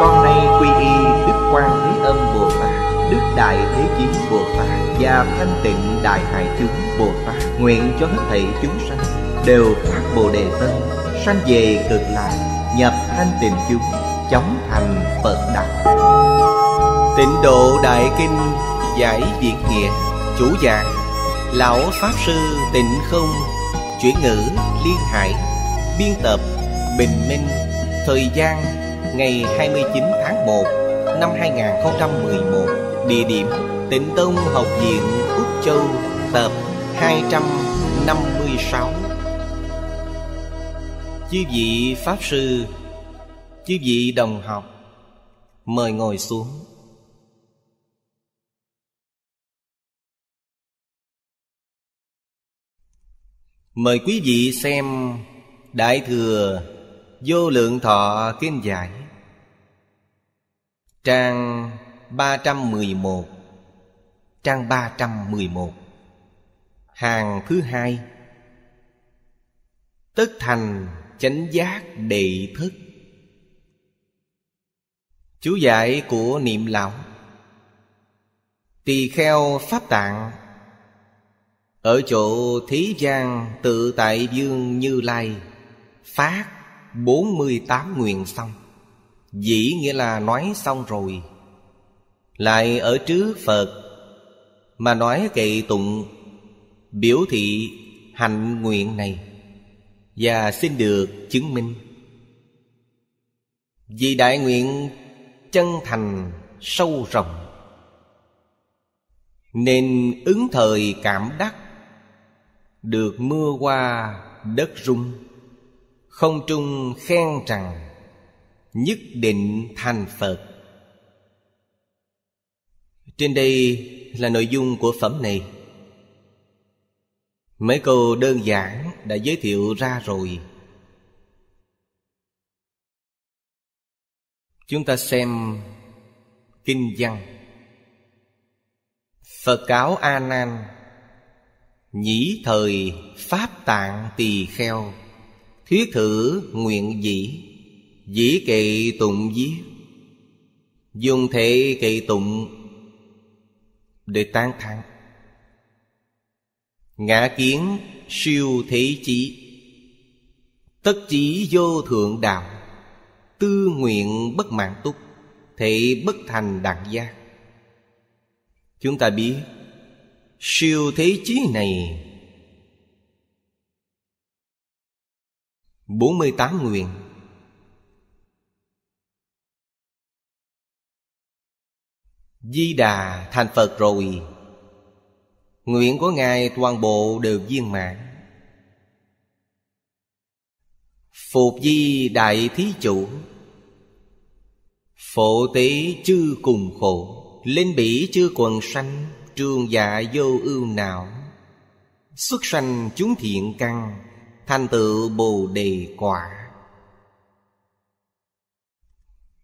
con nay quy y đức quan thế âm bồ tát đức đại thế chín bồ tát và thanh tịnh đại hải chúng bồ tát nguyện cho hết thảy chúng sanh đều phát bồ đề tâm sanh về cực lạc nhập thanh tịnh chúng chóng thành phật đạo tịnh độ đại kinh giải việt nghĩa chủ giảng lão pháp sư tịnh không chuyển ngữ liên hải biên tập bình minh thời gian ngày 29 tháng 1 năm 2011, địa điểm Tịnh Tông Học viện Úc Châu, tập 256. Chư vị Pháp Sư, chư vị đồng học, mời ngồi xuống. Mời quý vị xem Đại Thừa Vô Lượng Thọ Kinh Giải Trang 311 Trang 311 Hàng thứ hai Tất thành chánh giác đệ thức Chú giải của niệm lão Tỳ kheo pháp tạng Ở chỗ thế gian tự tại dương như lai Phát 48 nguyện xong Dĩ nghĩa là nói xong rồi Lại ở trước Phật Mà nói kệ tụng Biểu thị hạnh nguyện này Và xin được chứng minh Vì đại nguyện chân thành sâu rộng Nên ứng thời cảm đắc Được mưa qua đất rung Không trung khen rằng nhất định thành phật trên đây là nội dung của phẩm này mấy câu đơn giản đã giới thiệu ra rồi chúng ta xem kinh văn phật cáo a nan nhĩ thời pháp tạng tỳ kheo thuyết thử nguyện dĩ Dĩ kỳ tụng viết Dùng thể kỳ tụng Để tán thán Ngã kiến siêu thế chí Tất chỉ vô thượng đạo Tư nguyện bất mạng túc Thị bất thành đặng gia Chúng ta biết Siêu thế chí này 48 nguyện Di Đà thành Phật rồi Nguyện của Ngài toàn bộ đều viên mãn Phục Di Đại Thí Chủ Phổ tế chư cùng khổ Lên bỉ chư quần sanh Trường dạ vô ưu não Xuất sanh chúng thiện căn Thành tựu bồ đề quả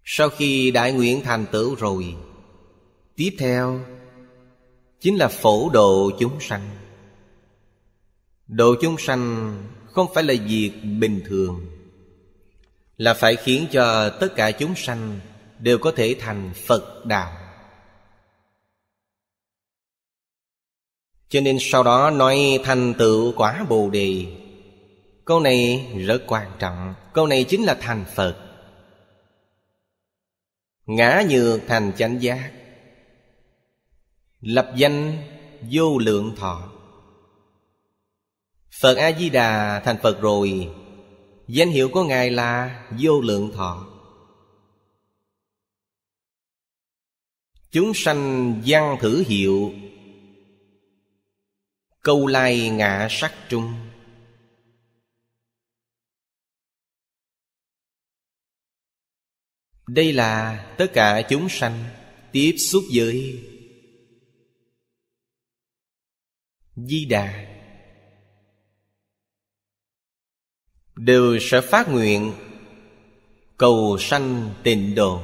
Sau khi đại nguyện thành tựu rồi tiếp theo chính là phổ độ chúng sanh độ chúng sanh không phải là việc bình thường là phải khiến cho tất cả chúng sanh đều có thể thành phật đạo cho nên sau đó nói thành tựu quả bồ đề câu này rất quan trọng câu này chính là thành phật ngã nhược thành chánh giác Lập danh vô lượng thọ Phật A-di-đà thành Phật rồi Danh hiệu của Ngài là vô lượng thọ Chúng sanh văn thử hiệu Câu lai ngã sắc trung Đây là tất cả chúng sanh Tiếp xúc với Di Đà Đều sẽ phát nguyện Cầu sanh tịnh độ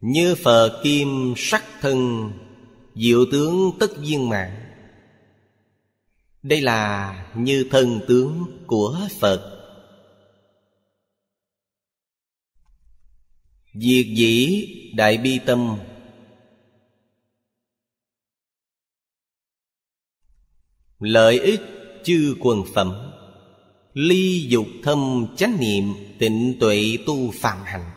Như phờ kim sắc thân Diệu tướng tất viên mạng Đây là như thân tướng của Phật Diệt dĩ đại bi tâm Lợi ích chư quần phẩm Ly dục thâm chánh niệm Tịnh tuệ tu phạm hạnh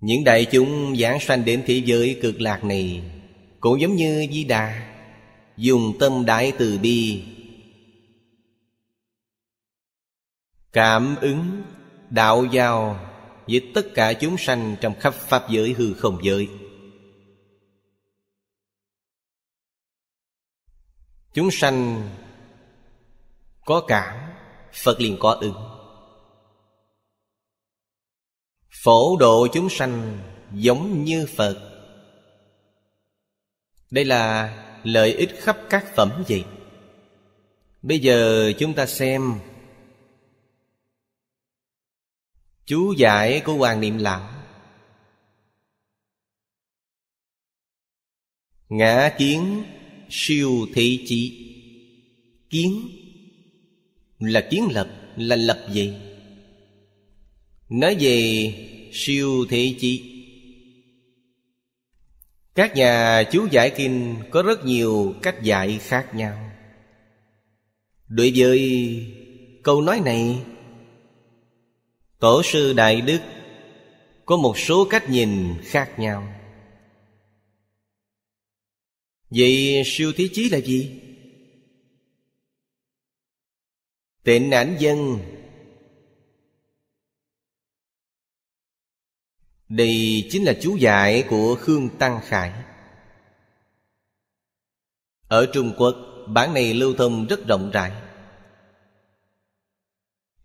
Những đại chúng giảng sanh đến thế giới cực lạc này Cũng giống như Di Đà Dùng tâm đại từ bi Cảm ứng đạo giao Với tất cả chúng sanh trong khắp Pháp giới hư không giới Chúng sanh có cảm Phật liền có ứng Phổ độ chúng sanh giống như Phật Đây là lợi ích khắp các phẩm gì Bây giờ chúng ta xem Chú giải của Hoàng Niệm Lão Ngã kiến siêu thị chỉ kiến là kiến lập là lập gì nói về siêu thị chỉ các nhà chú giải kinh có rất nhiều cách dạy khác nhau đối với câu nói này tổ sư đại đức có một số cách nhìn khác nhau Vậy siêu thế chí là gì? Tịnh ảnh dân Đây chính là chú giải của Khương Tăng Khải Ở Trung Quốc bản này lưu thông rất rộng rãi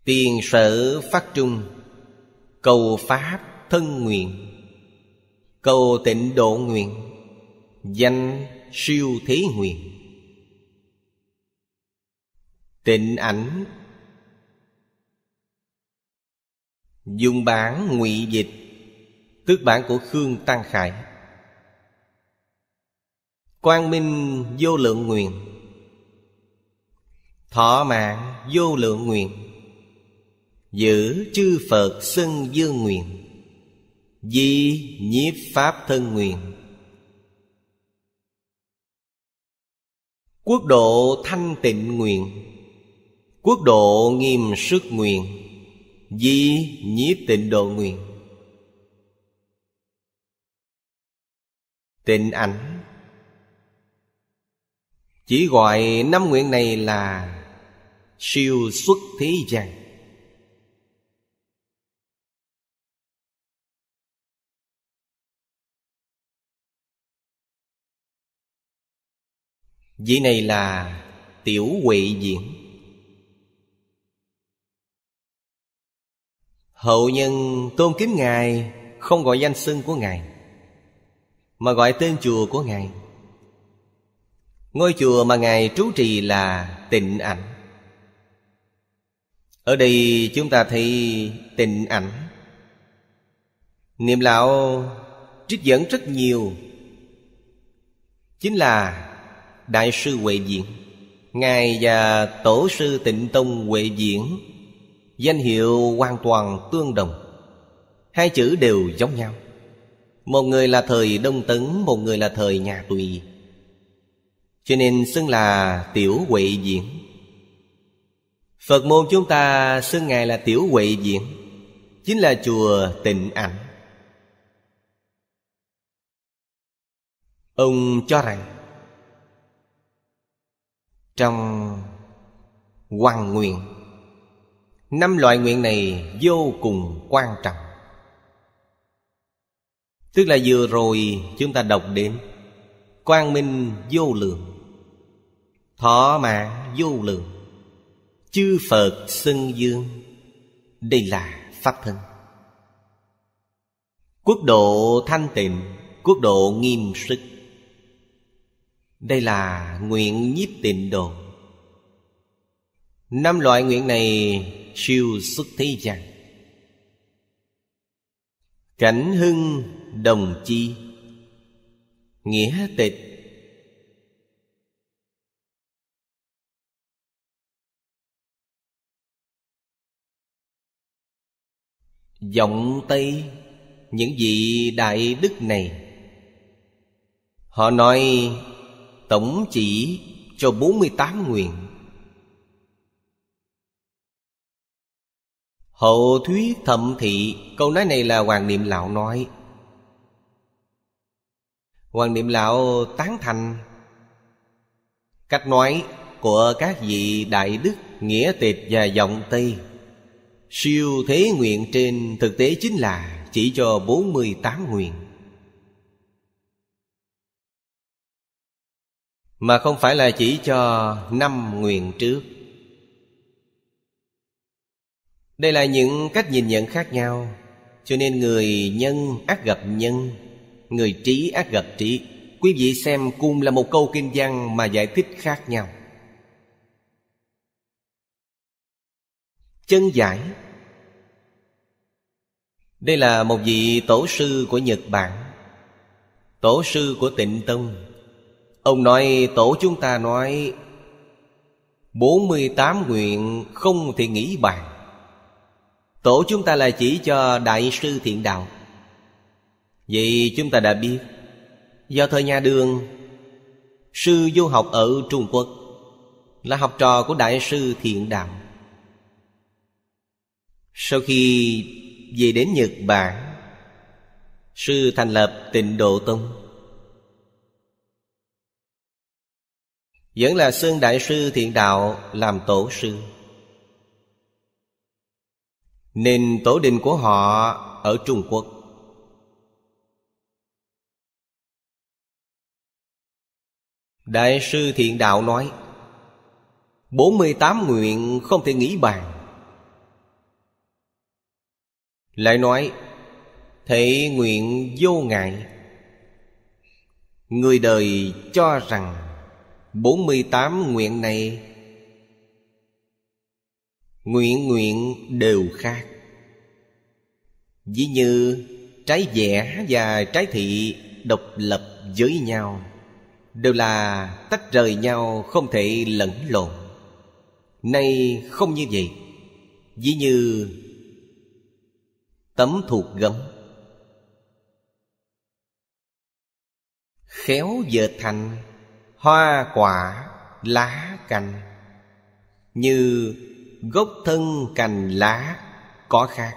Tiền sở phát trung Cầu pháp thân nguyện Cầu tịnh độ nguyện Danh siêu thế huyền tịnh ảnh dùng bản ngụy dịch tức bản của khương tăng khải quang minh vô lượng nguyện thọ mạng vô lượng nguyện giữ chư phật sân dương nguyện di nhiếp pháp thân nguyện Quốc độ thanh tịnh nguyện Quốc độ nghiêm sức nguyện Di nhiếp tịnh độ nguyện Tịnh ảnh Chỉ gọi năm nguyện này là Siêu xuất thế gian Vị này là Tiểu Huệ Diễn Hậu nhân tôn kính Ngài Không gọi danh xưng của Ngài Mà gọi tên chùa của Ngài Ngôi chùa mà Ngài trú trì là Tịnh Ảnh Ở đây chúng ta thấy Tịnh Ảnh Niệm lão trích dẫn rất nhiều Chính là Đại sư Huệ Diễn Ngài và Tổ sư Tịnh Tông Huệ Diễn Danh hiệu hoàn toàn tương đồng Hai chữ đều giống nhau Một người là thời Đông Tấn Một người là thời nhà Tùy Cho nên xưng là Tiểu Huệ Diễn Phật môn chúng ta xưng Ngài là Tiểu Huệ Diễn Chính là chùa Tịnh Ảnh Ông cho rằng trong quan nguyện năm loại nguyện này vô cùng quan trọng tức là vừa rồi chúng ta đọc đến quang minh vô lượng thọ mạng vô lượng chư phật xưng dương đây là pháp thân quốc độ thanh tịnh quốc độ nghiêm sức đây là nguyện nhiếp tịnh độ Năm loại nguyện này siêu xuất thế gian Cảnh hưng đồng chi Nghĩa tịch Giọng Tây Những vị đại đức này Họ nói Tổng chỉ cho 48 nguyện Hậu thuyết thậm thị Câu nói này là Hoàng Niệm Lão nói Hoàng Niệm Lão tán thành Cách nói của các vị Đại Đức Nghĩa Tịch và giọng Tây Siêu thế nguyện trên thực tế chính là chỉ cho 48 nguyện mà không phải là chỉ cho năm nguyện trước đây là những cách nhìn nhận khác nhau cho nên người nhân ác gặp nhân người trí ác gặp trí quý vị xem cùng là một câu kinh văn mà giải thích khác nhau chân giải đây là một vị tổ sư của nhật bản tổ sư của tịnh tông Ông nói tổ chúng ta nói 48 nguyện không thể nghĩ bàn Tổ chúng ta là chỉ cho Đại sư Thiện Đạo Vậy chúng ta đã biết Do thời nhà đường Sư du học ở Trung Quốc Là học trò của Đại sư Thiện Đạo Sau khi về đến Nhật Bản Sư thành lập tịnh Độ Tông Vẫn là Sơn Đại Sư Thiện Đạo làm tổ sư Nên tổ đình của họ ở Trung Quốc Đại sư Thiện Đạo nói bốn mươi tám nguyện không thể nghĩ bàn Lại nói Thể nguyện vô ngại Người đời cho rằng 48 nguyện này Nguyện nguyện đều khác Ví như trái vẽ và trái thị độc lập với nhau Đều là tách rời nhau không thể lẫn lộn Nay không như vậy Ví như tấm thuộc gấm Khéo giờ thành hoa quả lá cành như gốc thân cành lá có khác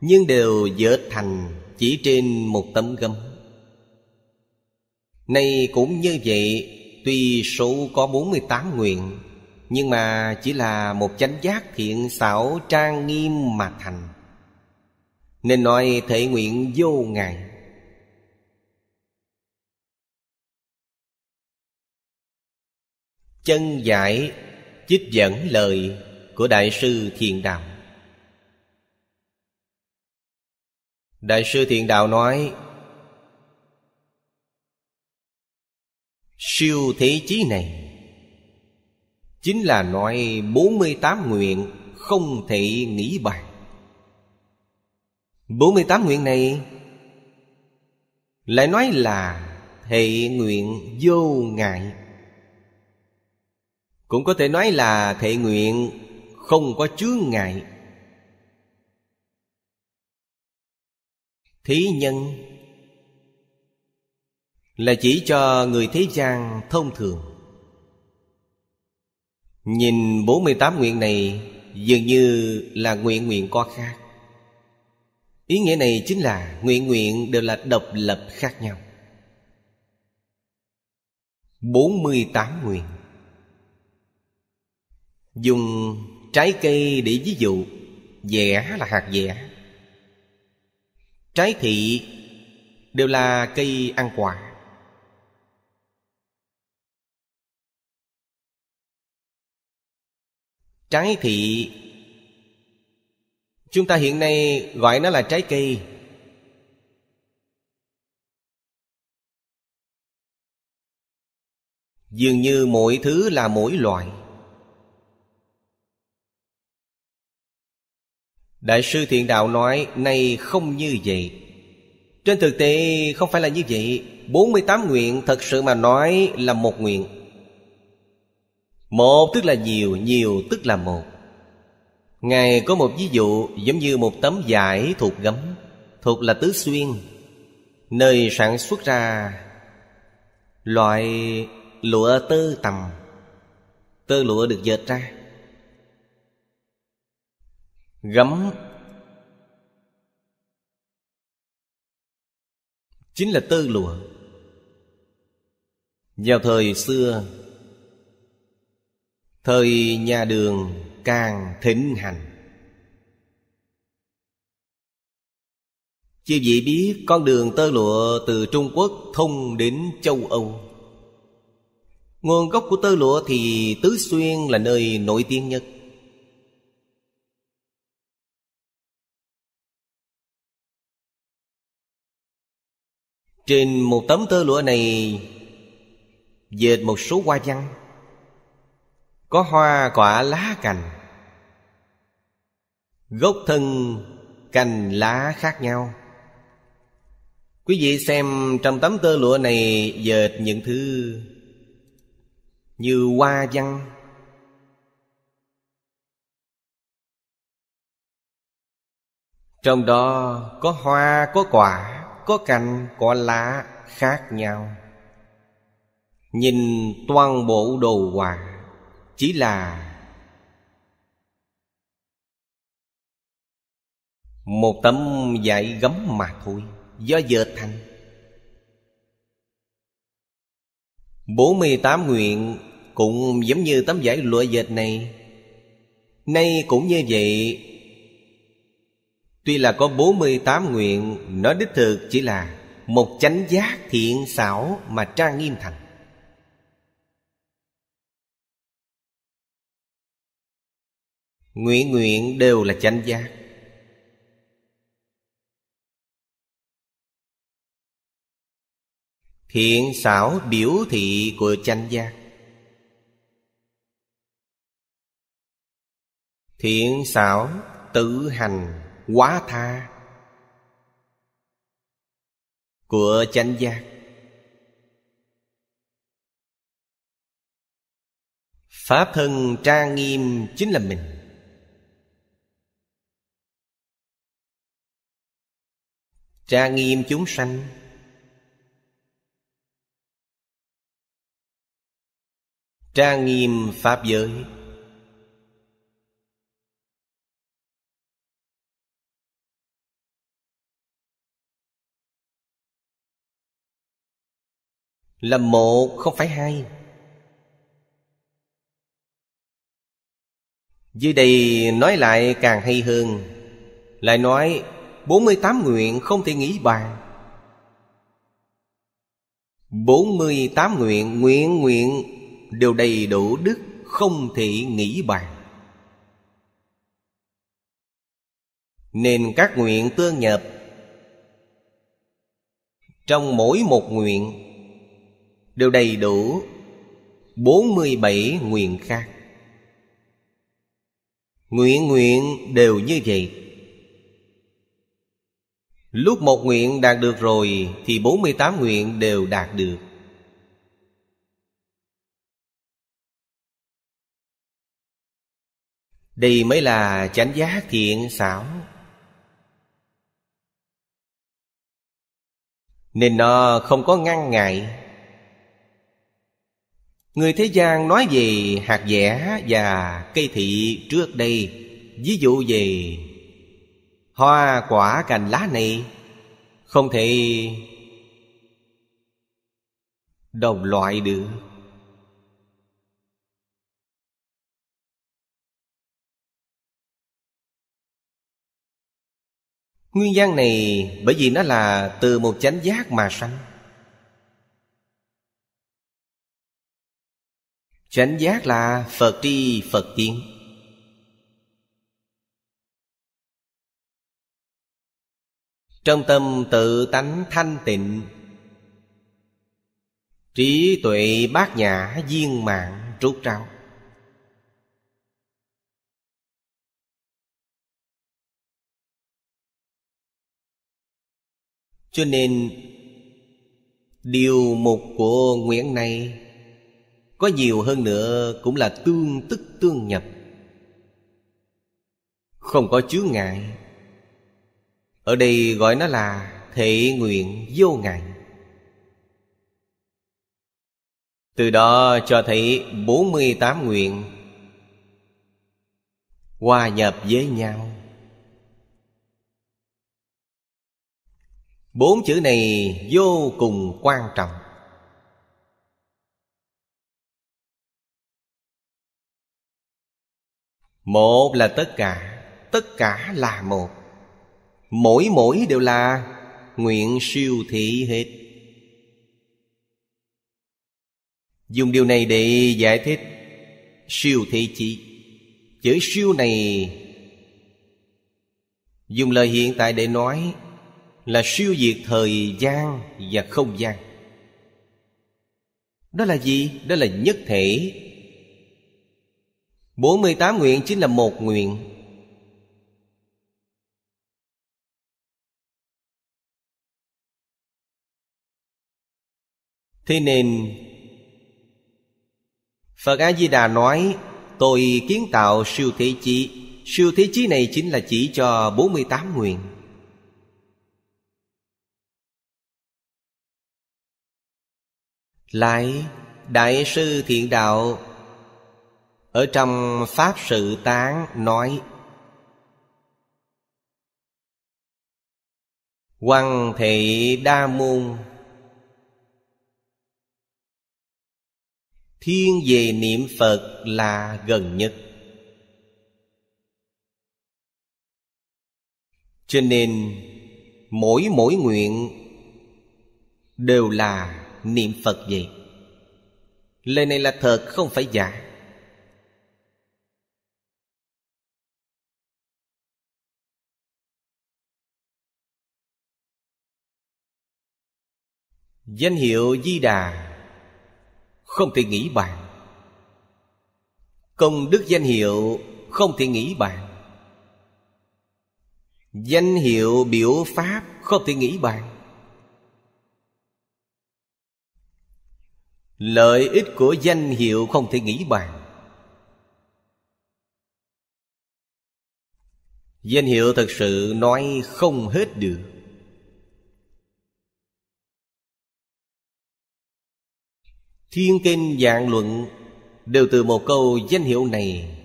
nhưng đều dệt thành chỉ trên một tấm gấm Nay cũng như vậy Tuy số có bốn mươi tám nguyện Nhưng mà chỉ là một chánh giác thiện xảo trang nghiêm mà thành Nên nói thể nguyện vô ngại chân giải chích dẫn lời của đại sư thiền đạo đại sư thiền đạo nói siêu thế chí này chính là nói bốn mươi tám nguyện không thể nghĩ bàn tám nguyện này lại nói là hệ nguyện vô ngại cũng có thể nói là thệ nguyện không có chướng ngại thí nhân là chỉ cho người thế gian thông thường nhìn 48 nguyện này dường như là nguyện nguyện có khác ý nghĩa này chính là nguyện nguyện đều là độc lập khác nhau 48 nguyện dùng trái cây để ví dụ dẻ là hạt dẻ trái thị đều là cây ăn quả trái thị chúng ta hiện nay gọi nó là trái cây dường như mỗi thứ là mỗi loại đại sư thiện đạo nói nay không như vậy trên thực tế không phải là như vậy 48 nguyện thật sự mà nói là một nguyện Một tức là nhiều, nhiều tức là một Ngài có một ví dụ giống như một tấm vải thuộc gấm Thuộc là tứ xuyên Nơi sản xuất ra loại lụa tơ tầm Tơ lụa được dệt ra gấm chính là tơ lụa vào thời xưa thời nhà đường càng thịnh hành Chưa vị biết con đường tơ lụa từ trung quốc thông đến châu âu nguồn gốc của tơ lụa thì tứ xuyên là nơi nổi tiếng nhất Trên một tấm tơ lụa này Dệt một số hoa văn Có hoa quả lá cành Gốc thân cành lá khác nhau Quý vị xem trong tấm tơ lụa này dệt những thứ như hoa văn Trong đó có hoa có quả có cành có lá khác nhau nhìn toàn bộ đồ họa chỉ là một tấm vải gấm mà thôi do dơ thành bốn mươi tám nguyện cũng giống như tấm vải lụa dệt này nay cũng như vậy Tuy là có 48 nguyện Nó đích thực chỉ là Một chánh giác thiện xảo mà trang nghiêm thành Nguyện nguyện đều là chánh giác Thiện xảo biểu thị của chánh giác Thiện xảo tự hành quá tha của chánh giác pháp thân trang nghiêm chính là mình trang nghiêm chúng sanh trang nghiêm pháp giới là một không phải hai dưới đây nói lại càng hay hơn lại nói 48 nguyện không thể nghĩ bàn 48 nguyện nguyện nguyện đều đầy đủ đức không thể nghĩ bàn nên các nguyện tương nhập trong mỗi một nguyện đều đầy đủ 47 nguyện khác Nguyện nguyện đều như vậy Lúc một nguyện đạt được rồi Thì 48 nguyện đều đạt được Đây mới là chánh giác thiện xảo Nên nó không có ngăn ngại Người thế gian nói về hạt dẻ và cây thị trước đây Ví dụ về hoa quả cành lá này Không thể đồng loại được Nguyên gian này bởi vì nó là từ một chánh giác mà sanh Chánh giác là Phật tri Phật kiến Trong tâm tự tánh thanh tịnh Trí tuệ bát nhã viên mạng trút trao Cho nên Điều mục của Nguyễn này có nhiều hơn nữa cũng là tương tức tương nhập không có chướng ngại ở đây gọi nó là thể nguyện vô ngại từ đó cho thấy 48 nguyện Hòa nhập với nhau Bốn chữ này vô cùng quan trọng một là tất cả tất cả là một mỗi mỗi đều là nguyện siêu thị hết dùng điều này để giải thích siêu thị chỉ chữ siêu này dùng lời hiện tại để nói là siêu diệt thời gian và không gian đó là gì đó là nhất thể 48 nguyện chính là một nguyện Thế nên Phật A-di-đà nói Tôi kiến tạo siêu thế chí Siêu thế chí này chính là chỉ cho 48 nguyện Lại Đại sư Thiện Đạo ở trong pháp sự tán nói Quăng thị đa môn Thiên về niệm Phật là gần nhất Cho nên mỗi mỗi nguyện Đều là niệm Phật vậy Lời này là thật không phải giả danh hiệu di đà không thể nghĩ bạn công đức danh hiệu không thể nghĩ bạn danh hiệu biểu pháp không thể nghĩ bạn lợi ích của danh hiệu không thể nghĩ bàn danh hiệu thật sự nói không hết được Thiên kinh dạng luận Đều từ một câu danh hiệu này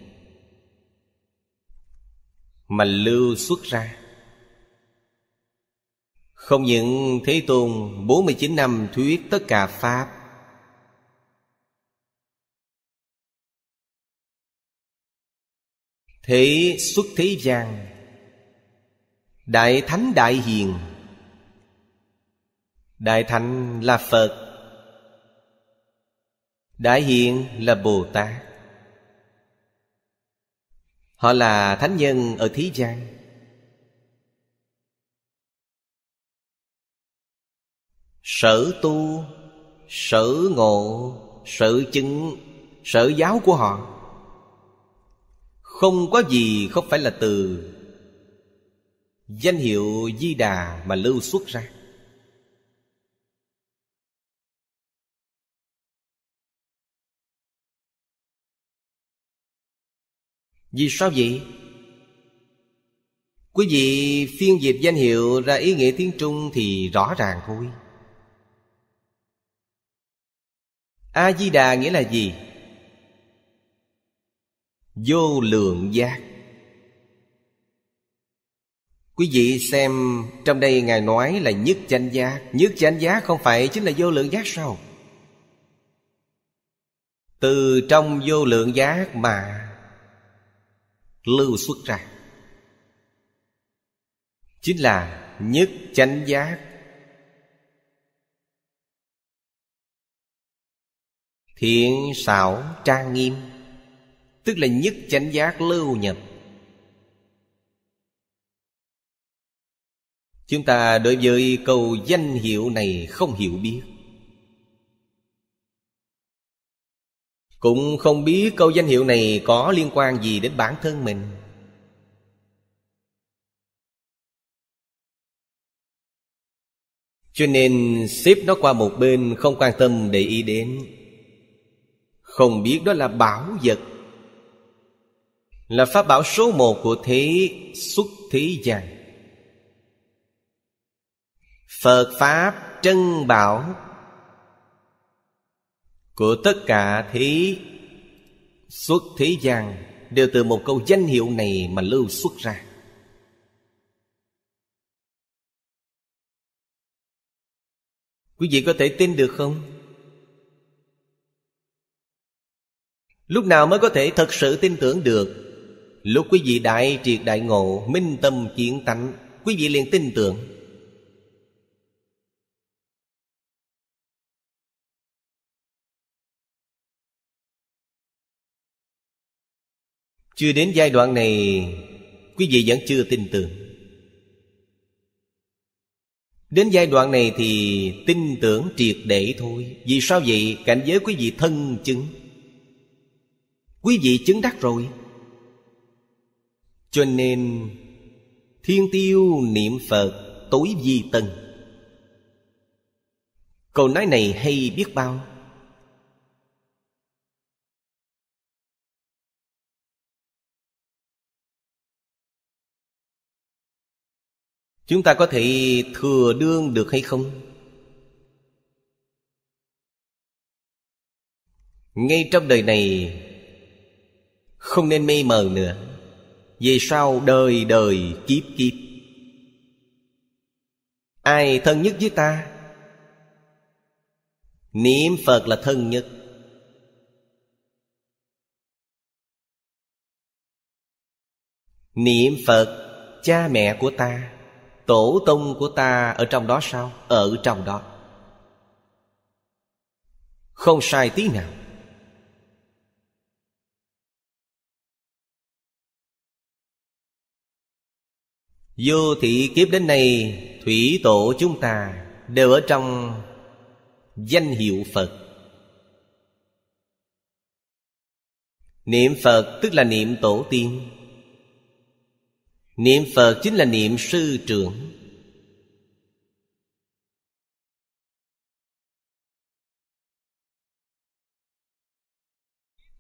Mà lưu xuất ra Không những Thế Tôn 49 năm thuyết tất cả Pháp Thế xuất thế gian Đại Thánh Đại Hiền Đại Thánh là Phật Đại hiện là Bồ Tát Họ là thánh nhân ở thế gian, Sở tu, sở ngộ, sở chứng, sở giáo của họ Không có gì không phải là từ Danh hiệu Di Đà mà lưu xuất ra Vì sao vậy? Quý vị phiên dịch danh hiệu ra ý nghĩa tiếng Trung thì rõ ràng thôi. A-di-đà nghĩa là gì? Vô lượng giác Quý vị xem trong đây Ngài nói là nhất chánh giác Nhất chánh giác không phải chính là vô lượng giác sao? Từ trong vô lượng giác mà lưu xuất ra chính là nhất chánh giác thiện xảo trang nghiêm tức là nhất chánh giác lưu nhập chúng ta đối với câu danh hiệu này không hiểu biết cũng không biết câu danh hiệu này có liên quan gì đến bản thân mình cho nên xếp nó qua một bên không quan tâm để ý đến không biết đó là bảo vật là pháp bảo số một của thế xuất thế gian phật pháp trân bảo của tất cả thế xuất thế gian đều từ một câu danh hiệu này mà lưu xuất ra quý vị có thể tin được không lúc nào mới có thể thật sự tin tưởng được lúc quý vị đại triệt đại ngộ minh tâm kiến tánh quý vị liền tin tưởng Chưa đến giai đoạn này Quý vị vẫn chưa tin tưởng Đến giai đoạn này thì tin tưởng triệt để thôi Vì sao vậy? Cảnh giới quý vị thân chứng Quý vị chứng đắc rồi Cho nên Thiên tiêu niệm Phật tối di tân Câu nói này hay biết bao chúng ta có thể thừa đương được hay không ngay trong đời này không nên mê mờ nữa về sau đời đời kiếp kiếp ai thân nhất với ta niệm phật là thân nhất niệm phật cha mẹ của ta Tổ tông của ta ở trong đó sao? Ở trong đó Không sai tí nào Vô thị kiếp đến nay Thủy tổ chúng ta Đều ở trong Danh hiệu Phật Niệm Phật tức là niệm tổ tiên Niệm Phật chính là niệm sư trưởng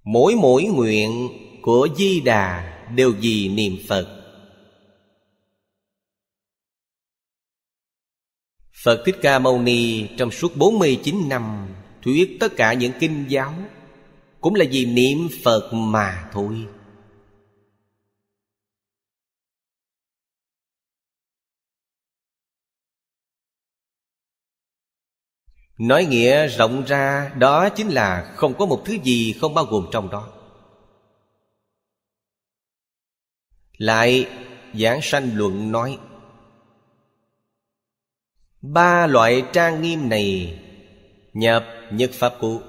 Mỗi mỗi nguyện của Di Đà đều vì niệm Phật Phật Thích Ca Mâu Ni trong suốt 49 năm Thuyết tất cả những kinh giáo Cũng là vì niệm Phật mà thôi nói nghĩa rộng ra đó chính là không có một thứ gì không bao gồm trong đó lại giảng sanh luận nói ba loại trang nghiêm này nhập nhất pháp cú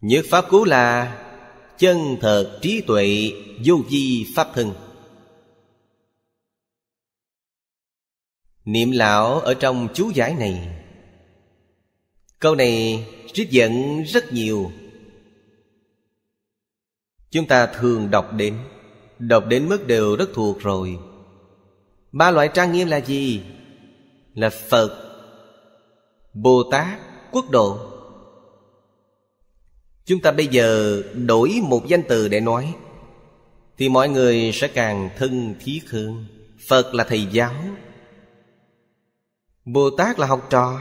nhất pháp cú là chân thật trí tuệ vô vi pháp thân niệm lão ở trong chú giải này câu này trích dẫn rất nhiều chúng ta thường đọc đến đọc đến mức đều rất thuộc rồi ba loại trang nghiêm là gì là phật bồ tát quốc độ chúng ta bây giờ đổi một danh từ để nói thì mọi người sẽ càng thân thiết hơn phật là thầy giáo bồ tát là học trò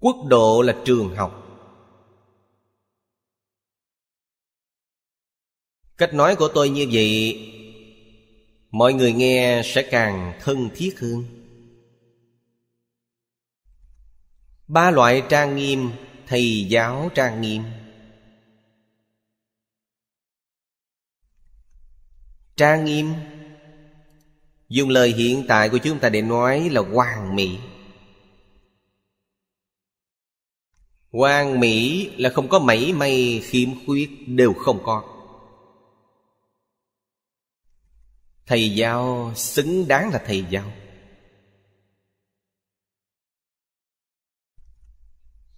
quốc độ là trường học cách nói của tôi như vậy mọi người nghe sẽ càng thân thiết hơn ba loại trang nghiêm thầy giáo trang nghiêm trang nghiêm dùng lời hiện tại của chúng ta để nói là hoàn mỹ Hoàng mỹ là không có mảy may khiếm khuyết đều không có Thầy giáo xứng đáng là thầy giáo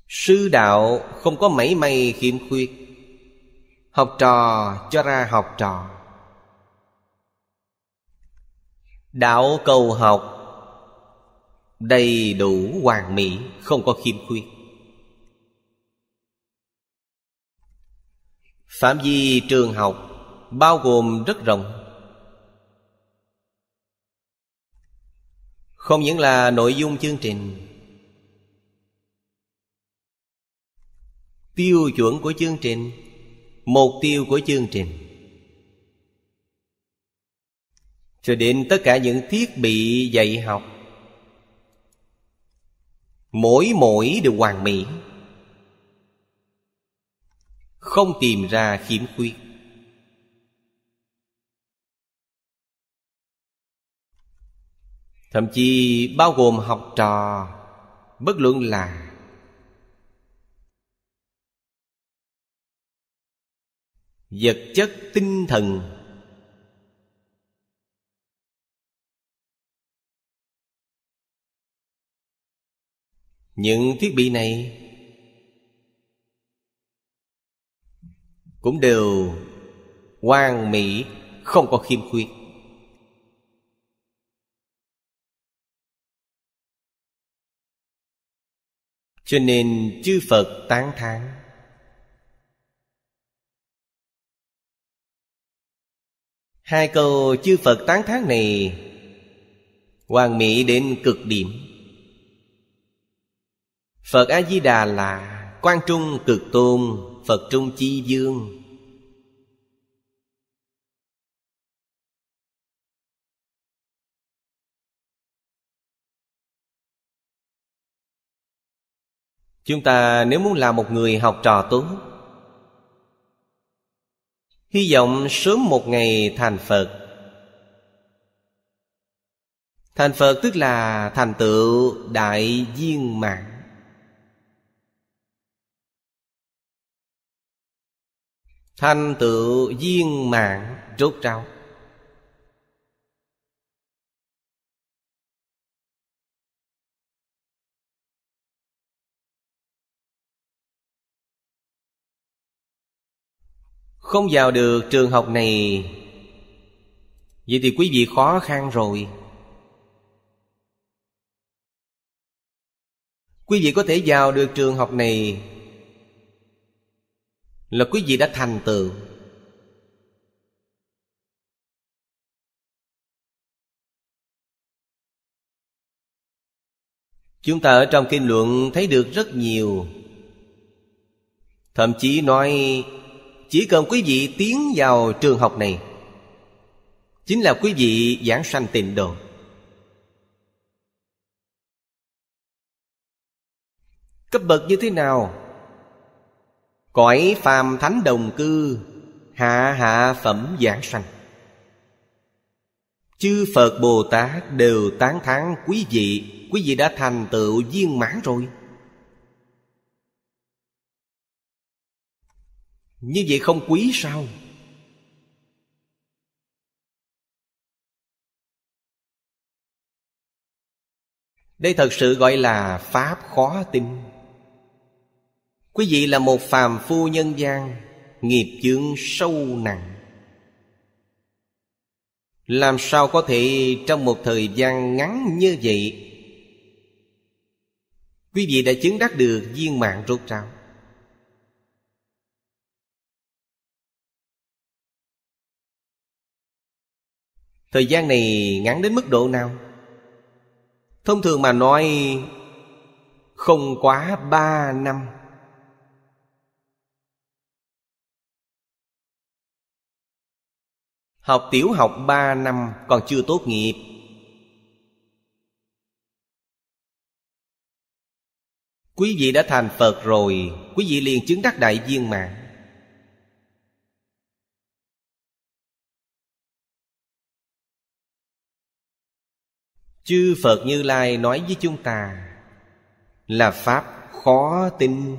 Sư đạo không có mảy may khiếm khuyết Học trò cho ra học trò Đạo cầu học Đầy đủ hoàn mỹ Không có khiêm khuyết phạm vi trường học bao gồm rất rộng không những là nội dung chương trình tiêu chuẩn của chương trình mục tiêu của chương trình cho đến tất cả những thiết bị dạy học mỗi mỗi đều hoàn mỹ không tìm ra khiếm khuyết thậm chí bao gồm học trò bất luận là vật chất tinh thần những thiết bị này cũng đều hoàn mỹ không có khiêm khuyết cho nên chư phật tán thán hai câu chư phật tán thán này hoàn mỹ đến cực điểm phật a di đà là quan trung cực tôn phật trung chi dương chúng ta nếu muốn là một người học trò tốt hy vọng sớm một ngày thành phật thành phật tức là thành tựu đại viên mạng thành tựu viên mạng rốt trao không vào được trường học này vậy thì quý vị khó khăn rồi quý vị có thể vào được trường học này là quý vị đã thành tựu chúng ta ở trong kinh luận thấy được rất nhiều thậm chí nói chỉ cần quý vị tiến vào trường học này chính là quý vị giảng sanh tịnh độ cấp bậc như thế nào Cõi phàm thánh đồng cư Hạ hạ phẩm giảng sanh Chư Phật Bồ Tát đều tán thán quý vị Quý vị đã thành tựu viên mãn rồi Như vậy không quý sao Đây thật sự gọi là Pháp khó tin Quý vị là một phàm phu nhân gian Nghiệp chướng sâu nặng Làm sao có thể trong một thời gian ngắn như vậy Quý vị đã chứng đắc được viên mạng rốt ráo Thời gian này ngắn đến mức độ nào? Thông thường mà nói Không quá ba năm Học tiểu học 3 năm còn chưa tốt nghiệp Quý vị đã thành Phật rồi Quý vị liền chứng đắc đại viên mạng Chư Phật Như Lai nói với chúng ta Là Pháp khó tin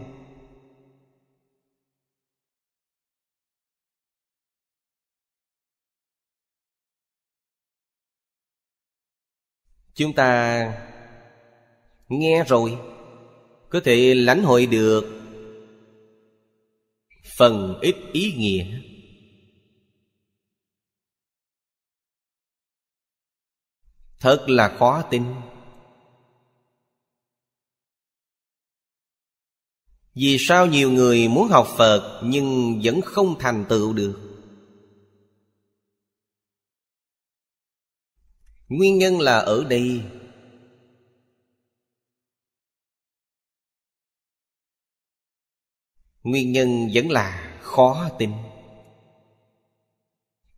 chúng ta nghe rồi có thể lãnh hội được phần ít ý nghĩa thật là khó tin vì sao nhiều người muốn học phật nhưng vẫn không thành tựu được Nguyên nhân là ở đây Nguyên nhân vẫn là khó tin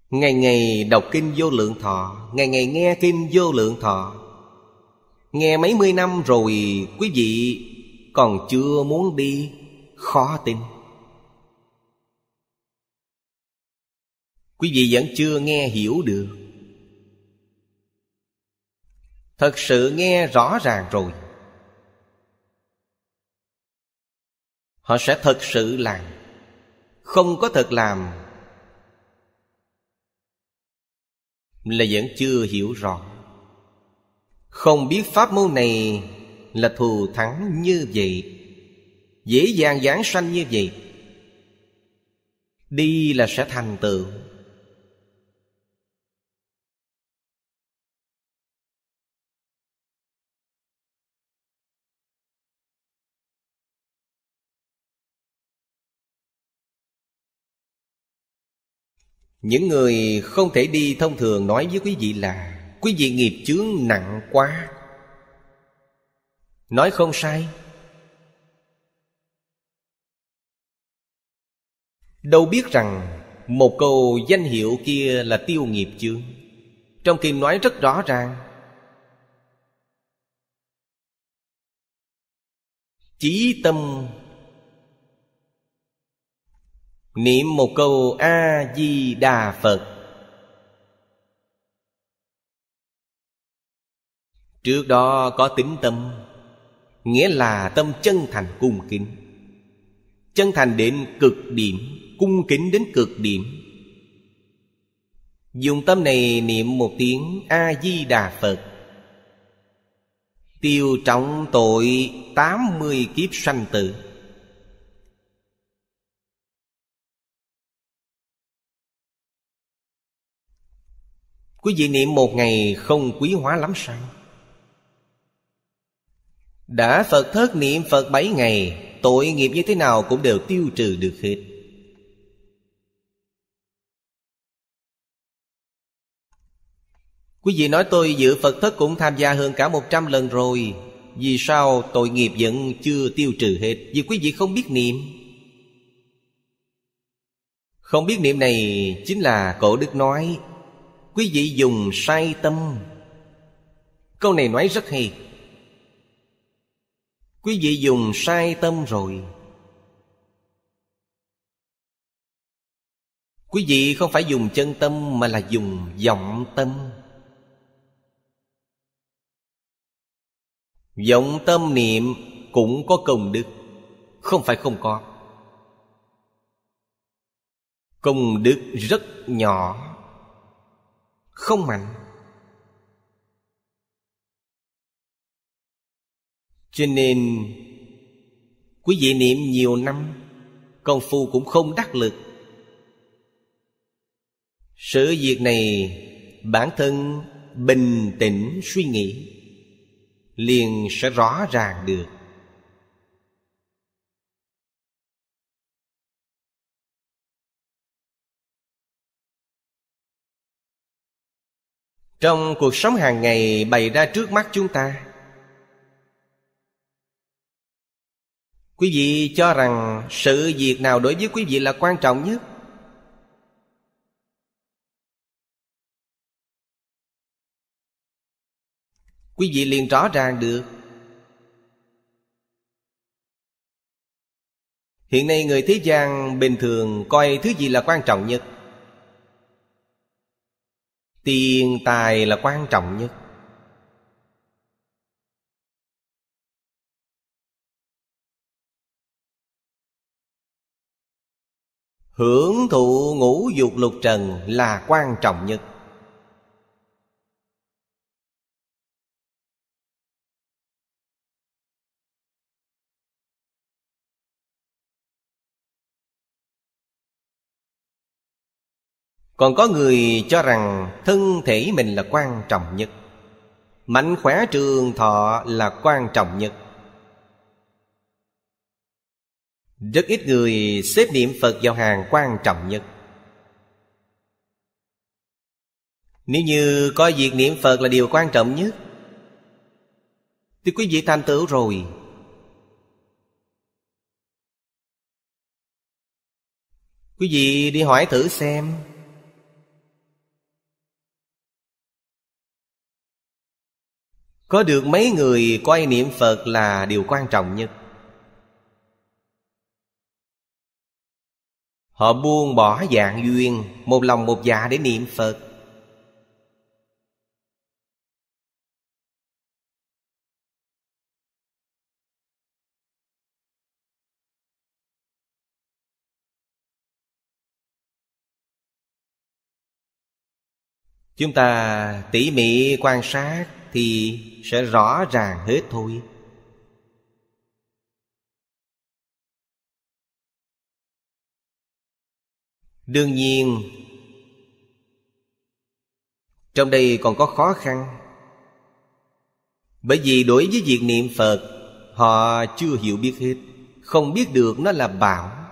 Ngày ngày đọc kinh vô lượng thọ Ngày ngày nghe kinh vô lượng thọ Nghe mấy mươi năm rồi quý vị còn chưa muốn đi Khó tin Quý vị vẫn chưa nghe hiểu được thật sự nghe rõ ràng rồi họ sẽ thật sự làm không có thật làm là vẫn chưa hiểu rõ không biết pháp môn này là thù thắng như vậy dễ dàng giảng sanh như vậy đi là sẽ thành tựu Những người không thể đi thông thường nói với quý vị là Quý vị nghiệp chướng nặng quá Nói không sai Đâu biết rằng Một câu danh hiệu kia là tiêu nghiệp chướng Trong khi nói rất rõ ràng Chí tâm Niệm một câu A-di-đà Phật Trước đó có tính tâm Nghĩa là tâm chân thành cung kính Chân thành đến cực điểm Cung kính đến cực điểm Dùng tâm này niệm một tiếng A-di-đà Phật Tiêu trọng tội 80 kiếp sanh tử Quý vị niệm một ngày không quý hóa lắm sao Đã Phật thất niệm Phật bảy ngày Tội nghiệp như thế nào cũng đều tiêu trừ được hết Quý vị nói tôi dự Phật thất cũng tham gia hơn cả 100 lần rồi Vì sao tội nghiệp vẫn chưa tiêu trừ hết Vì quý vị không biết niệm Không biết niệm này chính là cổ đức nói quý vị dùng sai tâm câu này nói rất hay quý vị dùng sai tâm rồi quý vị không phải dùng chân tâm mà là dùng vọng tâm vọng tâm niệm cũng có công đức không phải không có công đức rất nhỏ không mạnh cho nên quý vị niệm nhiều năm công phu cũng không đắc lực sự việc này bản thân bình tĩnh suy nghĩ liền sẽ rõ ràng được trong cuộc sống hàng ngày bày ra trước mắt chúng ta quý vị cho rằng sự việc nào đối với quý vị là quan trọng nhất quý vị liền rõ ràng được hiện nay người thế gian bình thường coi thứ gì là quan trọng nhất tiền tài là quan trọng nhất hưởng thụ ngũ dục lục trần là quan trọng nhất còn có người cho rằng thân thể mình là quan trọng nhất mạnh khỏe trường thọ là quan trọng nhất rất ít người xếp niệm phật vào hàng quan trọng nhất nếu như coi việc niệm phật là điều quan trọng nhất thì quý vị thành tựu rồi quý vị đi hỏi thử xem có được mấy người quay niệm phật là điều quan trọng nhất họ buông bỏ dạng duyên một lòng một dạ để niệm phật chúng ta tỉ mỉ quan sát thì sẽ rõ ràng hết thôi đương nhiên trong đây còn có khó khăn bởi vì đối với việc niệm phật họ chưa hiểu biết hết không biết được nó là bảo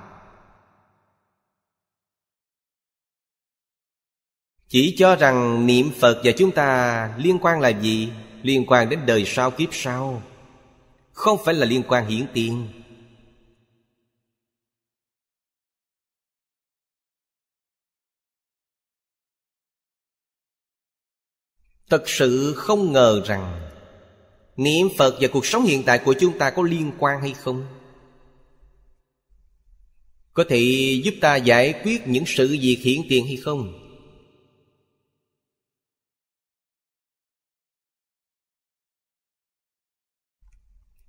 chỉ cho rằng niệm phật và chúng ta liên quan là gì liên quan đến đời sau kiếp sau không phải là liên quan hiển tiền thật sự không ngờ rằng niệm phật và cuộc sống hiện tại của chúng ta có liên quan hay không có thể giúp ta giải quyết những sự việc hiện tiền hay không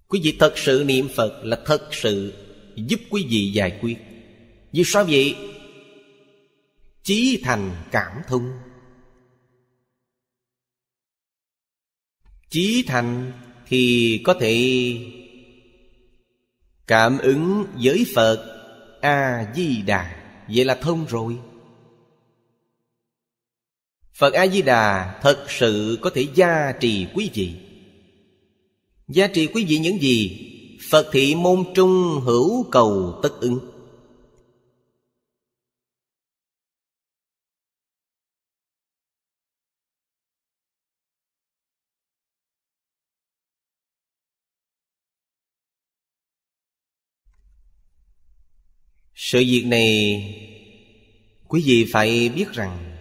Quý vị thật sự niệm Phật là thật sự giúp quý vị giải quyết Vì sao vậy? Chí thành cảm thông Chí thành thì có thể Cảm ứng với Phật A-di-đà Vậy là thông rồi Phật A-di-đà thật sự có thể gia trì quý vị Giá trị quý vị những gì Phật thị môn trung hữu cầu tất ứng Sự việc này Quý vị phải biết rằng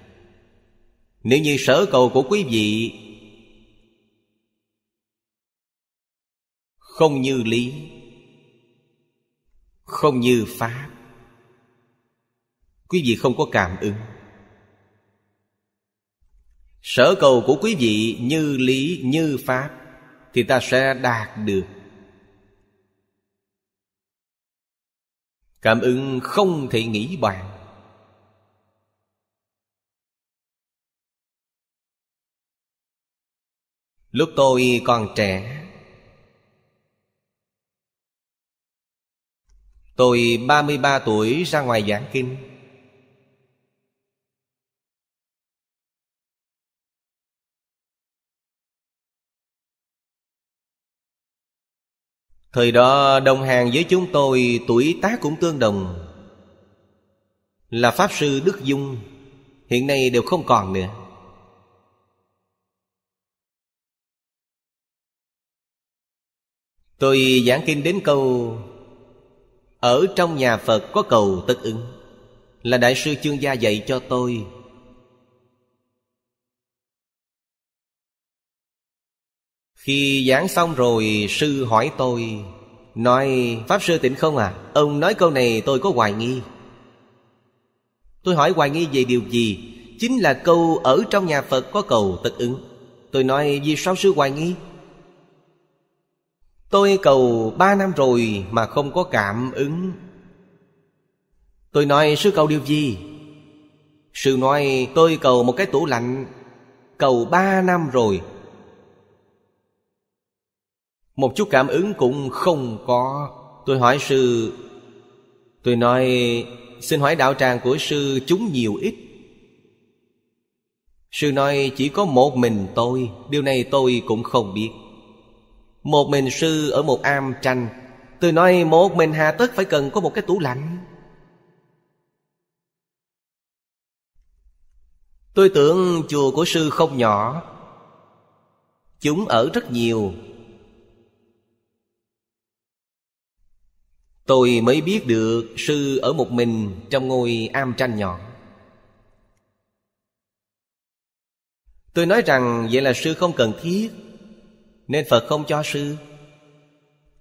Nếu như sở cầu của quý vị không như lý không như pháp quý vị không có cảm ứng sở cầu của quý vị như lý như pháp thì ta sẽ đạt được cảm ứng không thể nghĩ bàn lúc tôi còn trẻ Tôi 33 tuổi ra ngoài giảng kinh Thời đó đồng hàng với chúng tôi tuổi tác cũng tương đồng Là Pháp Sư Đức Dung Hiện nay đều không còn nữa Tôi giảng kinh đến câu ở trong nhà Phật có cầu tất ứng Là Đại sư chương gia dạy cho tôi Khi giảng xong rồi sư hỏi tôi Nói Pháp sư tỉnh không à Ông nói câu này tôi có hoài nghi Tôi hỏi hoài nghi về điều gì Chính là câu ở trong nhà Phật có cầu tất ứng Tôi nói vì sao sư hoài nghi Tôi cầu ba năm rồi mà không có cảm ứng Tôi nói sư cầu điều gì? Sư nói tôi cầu một cái tủ lạnh Cầu ba năm rồi Một chút cảm ứng cũng không có Tôi hỏi sư Tôi nói Xin hỏi đạo tràng của sư chúng nhiều ít Sư nói chỉ có một mình tôi Điều này tôi cũng không biết một mình sư ở một am tranh Tôi nói một mình hà tất phải cần có một cái tủ lạnh Tôi tưởng chùa của sư không nhỏ Chúng ở rất nhiều Tôi mới biết được sư ở một mình trong ngôi am tranh nhỏ Tôi nói rằng vậy là sư không cần thiết nên Phật không cho sư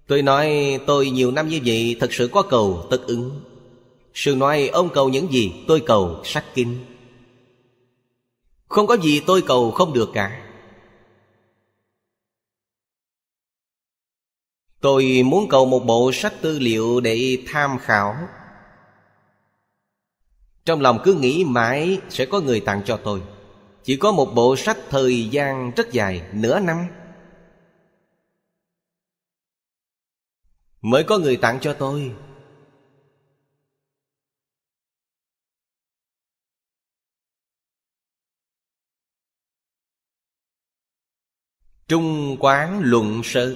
Tôi nói tôi nhiều năm như vậy Thật sự có cầu tất ứng Sư nói ông cầu những gì Tôi cầu sách kinh Không có gì tôi cầu không được cả Tôi muốn cầu một bộ sách tư liệu để tham khảo Trong lòng cứ nghĩ mãi sẽ có người tặng cho tôi Chỉ có một bộ sách thời gian rất dài, nửa năm mới có người tặng cho tôi trung quán luận sơ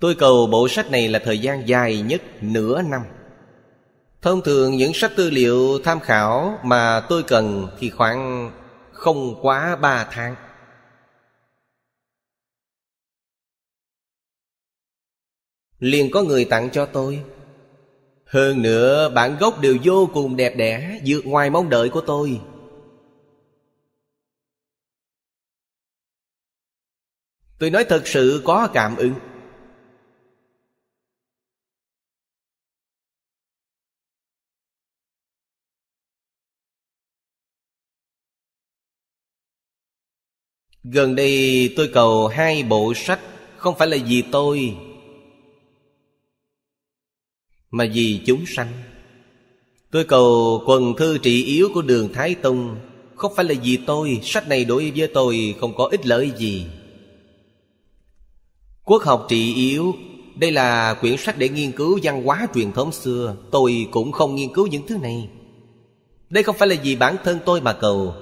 tôi cầu bộ sách này là thời gian dài nhất nửa năm thông thường những sách tư liệu tham khảo mà tôi cần thì khoảng không quá ba tháng liền có người tặng cho tôi hơn nữa bản gốc đều vô cùng đẹp đẽ vượt ngoài mong đợi của tôi tôi nói thật sự có cảm ứng gần đây tôi cầu hai bộ sách không phải là vì tôi mà vì chúng sanh tôi cầu quần thư trị yếu của đường thái tông không phải là vì tôi sách này đối với tôi không có ích lợi gì quốc học trị yếu đây là quyển sách để nghiên cứu văn hóa truyền thống xưa tôi cũng không nghiên cứu những thứ này đây không phải là vì bản thân tôi mà cầu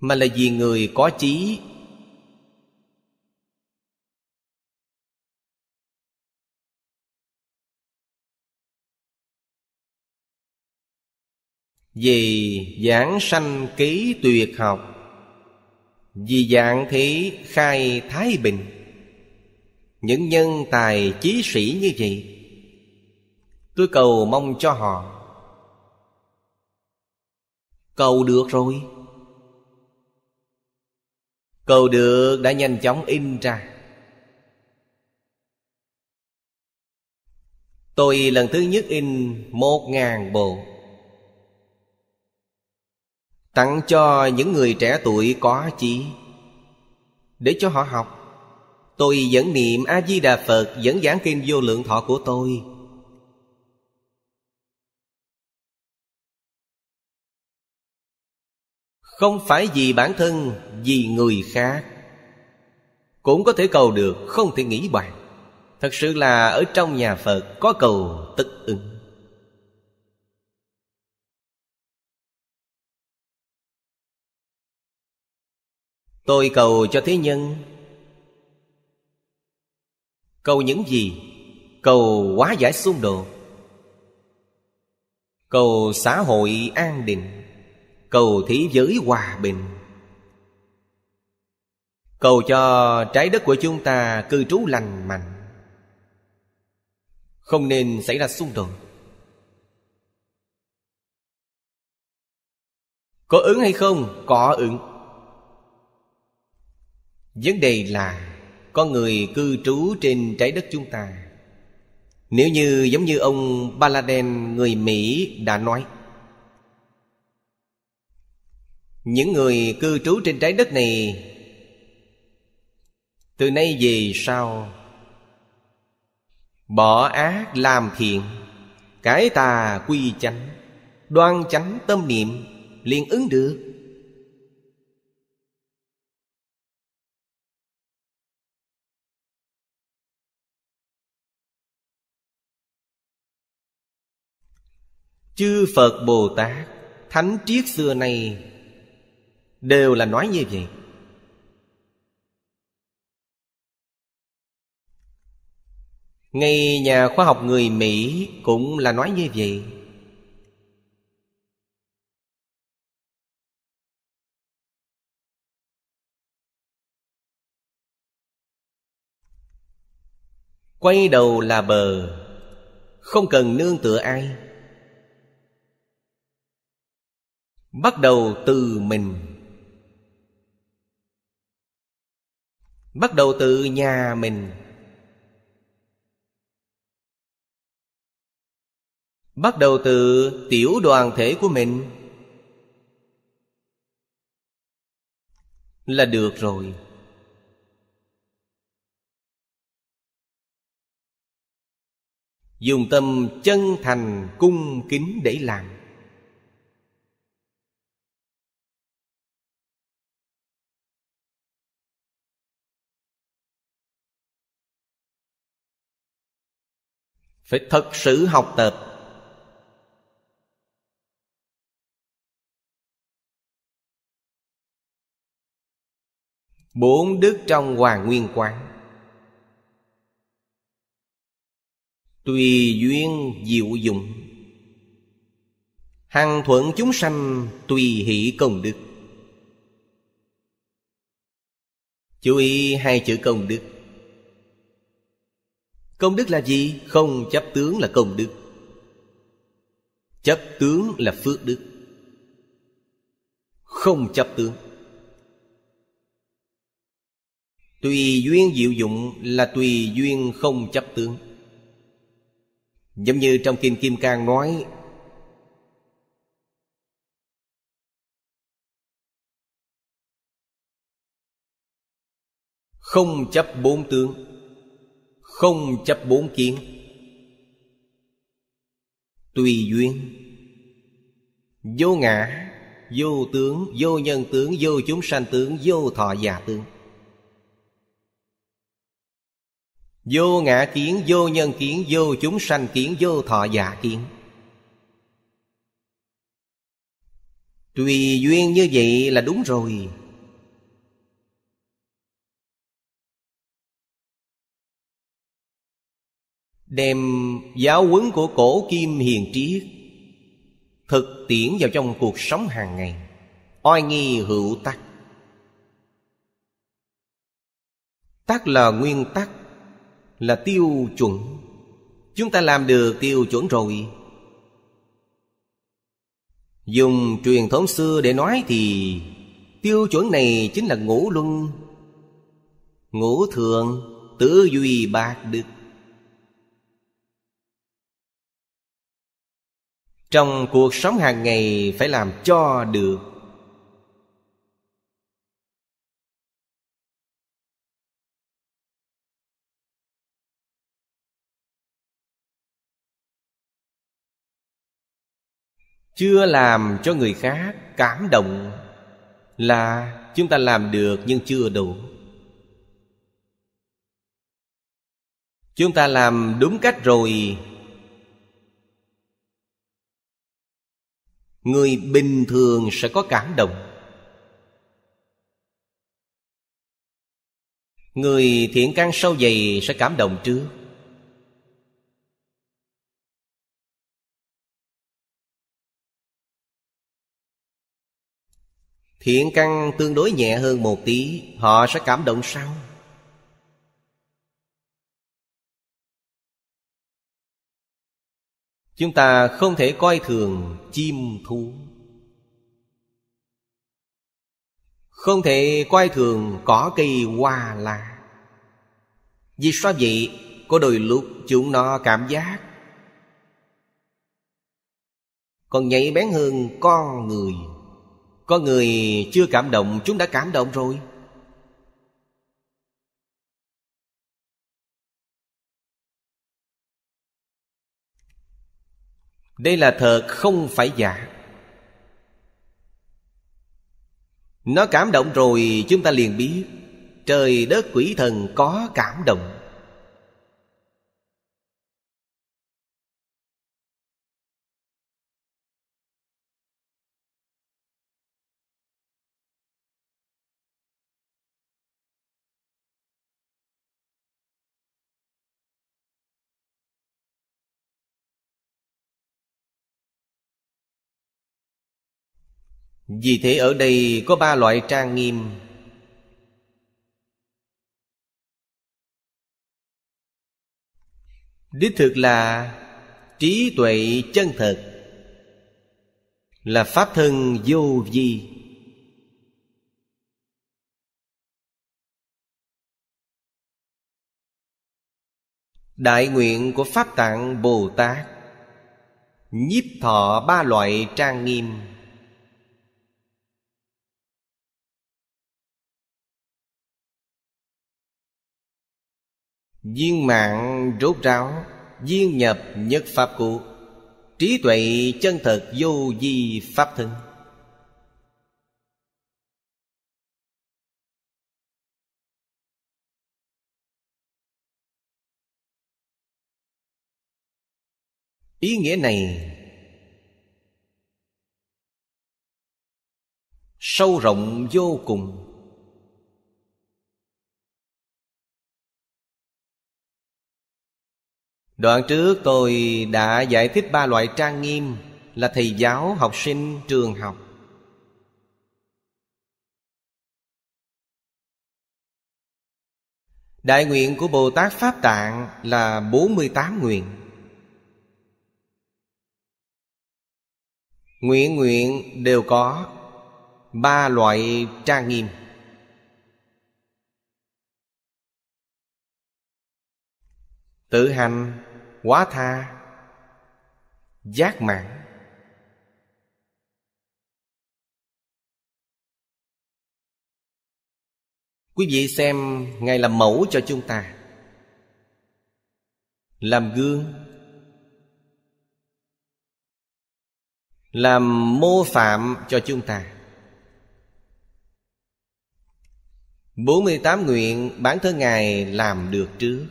mà là vì người có chí Vì giảng sanh ký tuyệt học Vì dạng thí khai thái bình Những nhân tài chí sĩ như vậy Tôi cầu mong cho họ Cầu được rồi Cầu được đã nhanh chóng in ra Tôi lần thứ nhất in một ngàn bộ tặng cho những người trẻ tuổi có chí để cho họ học tôi vẫn niệm a di đà phật vẫn giảng kinh vô lượng thọ của tôi không phải vì bản thân vì người khác cũng có thể cầu được không thể nghĩ bàn thật sự là ở trong nhà phật có cầu tức ứng Tôi cầu cho thế nhân Cầu những gì? Cầu hóa giải xung đột Cầu xã hội an định Cầu thế giới hòa bình Cầu cho trái đất của chúng ta cư trú lành mạnh Không nên xảy ra xung đột Có ứng hay không? Có ứng vấn đề là con người cư trú trên trái đất chúng ta nếu như giống như ông Baladen người Mỹ đã nói Những người cư trú trên trái đất này Từ nay về sau Bỏ ác làm thiện Cái tà quy chánh Đoan chánh tâm niệm liền ứng được chư phật bồ tát thánh triết xưa nay đều là nói như vậy ngay nhà khoa học người mỹ cũng là nói như vậy quay đầu là bờ không cần nương tựa ai bắt đầu từ mình bắt đầu từ nhà mình bắt đầu từ tiểu đoàn thể của mình là được rồi dùng tâm chân thành cung kính để làm phải thật sự học tập bốn đức trong hoàng nguyên quán tùy duyên diệu dụng hằng thuận chúng sanh tùy hỷ công đức chú ý hai chữ công đức Công đức là gì? Không chấp tướng là công đức Chấp tướng là phước đức Không chấp tướng Tùy duyên diệu dụng là tùy duyên không chấp tướng Giống như trong Kinh Kim Cang nói Không chấp bốn tướng không chấp bốn kiến Tùy duyên Vô ngã Vô tướng, vô nhân tướng, vô chúng sanh tướng, vô thọ già tướng Vô ngã kiến, vô nhân kiến, vô chúng sanh kiến, vô thọ giả kiến Tùy duyên như vậy là đúng rồi đem giáo huấn của cổ kim hiền triết thực tiễn vào trong cuộc sống hàng ngày oai nghi hữu tắc tắc là nguyên tắc là tiêu chuẩn chúng ta làm được tiêu chuẩn rồi dùng truyền thống xưa để nói thì tiêu chuẩn này chính là ngũ luân ngũ thường tứ duy bạc đức trong cuộc sống hàng ngày phải làm cho được chưa làm cho người khác cảm động là chúng ta làm được nhưng chưa đủ chúng ta làm đúng cách rồi người bình thường sẽ có cảm động người thiện căn sâu dày sẽ cảm động trước thiện căn tương đối nhẹ hơn một tí họ sẽ cảm động sau Chúng ta không thể coi thường chim thú Không thể coi thường cỏ cây hoa lá Vì sao vậy? Có đôi lúc chúng nó cảm giác Còn nhạy bén hơn con người Con người chưa cảm động chúng đã cảm động rồi đây là thật không phải giả nó cảm động rồi chúng ta liền biết trời đất quỷ thần có cảm động Vì thế ở đây có ba loại trang nghiêm Đích thực là trí tuệ chân thật Là pháp thân vô vi Đại nguyện của Pháp Tạng Bồ Tát Nhiếp thọ ba loại trang nghiêm Viên mạng rốt ráo Viên nhập nhất pháp cụ Trí tuệ chân thật vô di pháp thân Ý nghĩa này sâu rộng vô cùng Đoạn trước tôi đã giải thích ba loại trang nghiêm là thầy giáo, học sinh, trường học. Đại nguyện của Bồ Tát Pháp Tạng là 48 nguyện. Nguyện nguyện đều có ba loại trang nghiêm. Tự hành quá tha giác mạng quý vị xem ngài làm mẫu cho chúng ta làm gương làm mô phạm cho chúng ta 48 nguyện bản thân Ngài làm được trước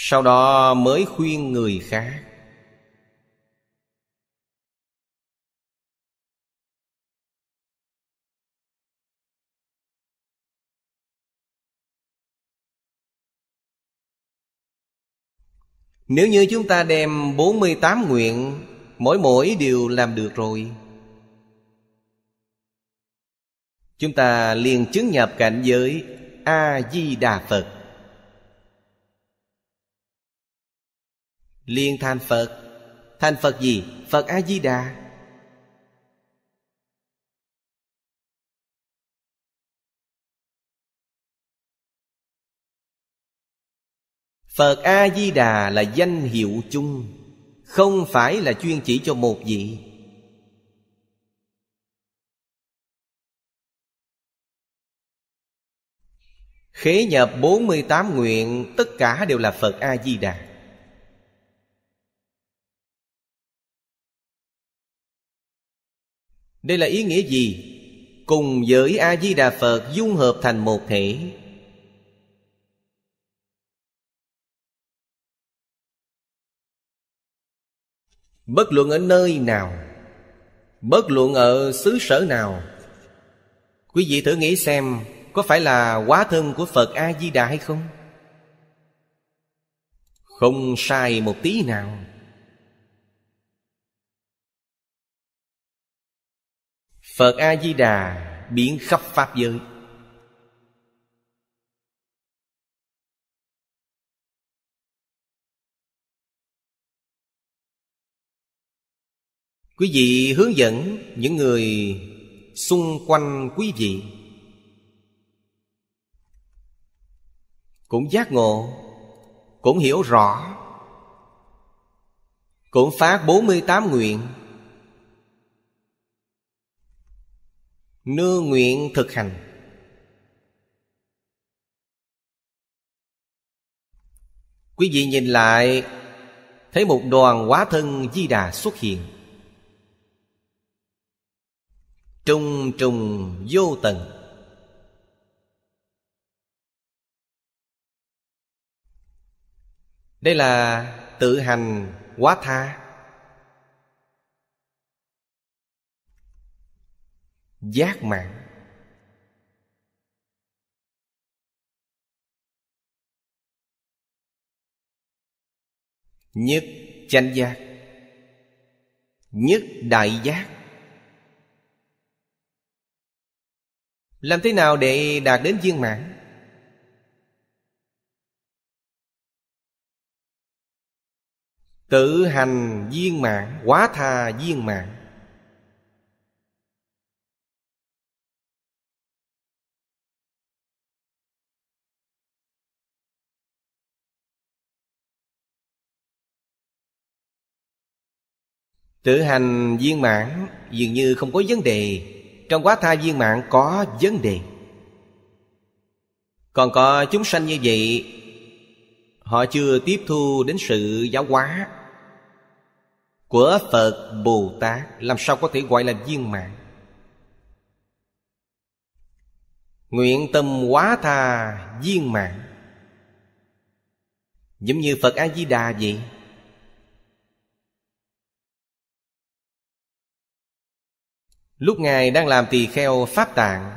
sau đó mới khuyên người khác Nếu như chúng ta đem 48 nguyện Mỗi mỗi đều làm được rồi Chúng ta liền chứng nhập cảnh giới A-di-đà Phật liền thành phật thành phật gì phật a di đà Phật A-di-đà là danh hiệu chung Không phải là chuyên chỉ cho một vị Khế nhập 48 nguyện Tất cả đều là Phật A-di-đà Đây là ý nghĩa gì? Cùng với A-di-đà Phật dung hợp thành một thể Bất luận ở nơi nào Bất luận ở xứ sở nào Quý vị thử nghĩ xem Có phải là quá thân của Phật A-di-đà hay không? Không sai một tí nào phật a di đà biến khắp pháp giới quý vị hướng dẫn những người xung quanh quý vị cũng giác ngộ cũng hiểu rõ cũng phát 48 nguyện nương nguyện thực hành quý vị nhìn lại thấy một đoàn hóa thân di đà xuất hiện trùng trùng vô tận đây là tự hành quá tha giác mạng nhất chánh giác nhất đại giác làm thế nào để đạt đến viên mãn tự hành viên mạng quá tha viên mạng Tự hành viên mãn dường như không có vấn đề Trong quá tha viên mãn có vấn đề Còn có chúng sanh như vậy Họ chưa tiếp thu đến sự giáo hóa Của Phật Bồ Tát Làm sao có thể gọi là viên mãn Nguyện tâm quá tha viên mãn Giống như Phật A-di-đà vậy Lúc Ngài đang làm tỳ kheo Pháp Tạng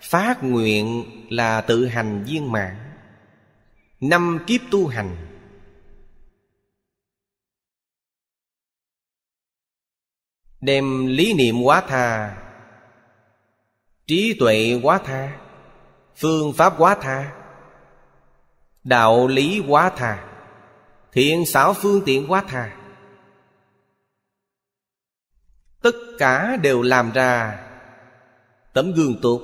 Phát nguyện là tự hành viên mạng Năm kiếp tu hành Đem lý niệm quá tha Trí tuệ quá tha Phương pháp quá tha Đạo lý quá tha Thiện xảo phương tiện quá tha tất cả đều làm ra tấm gương tốt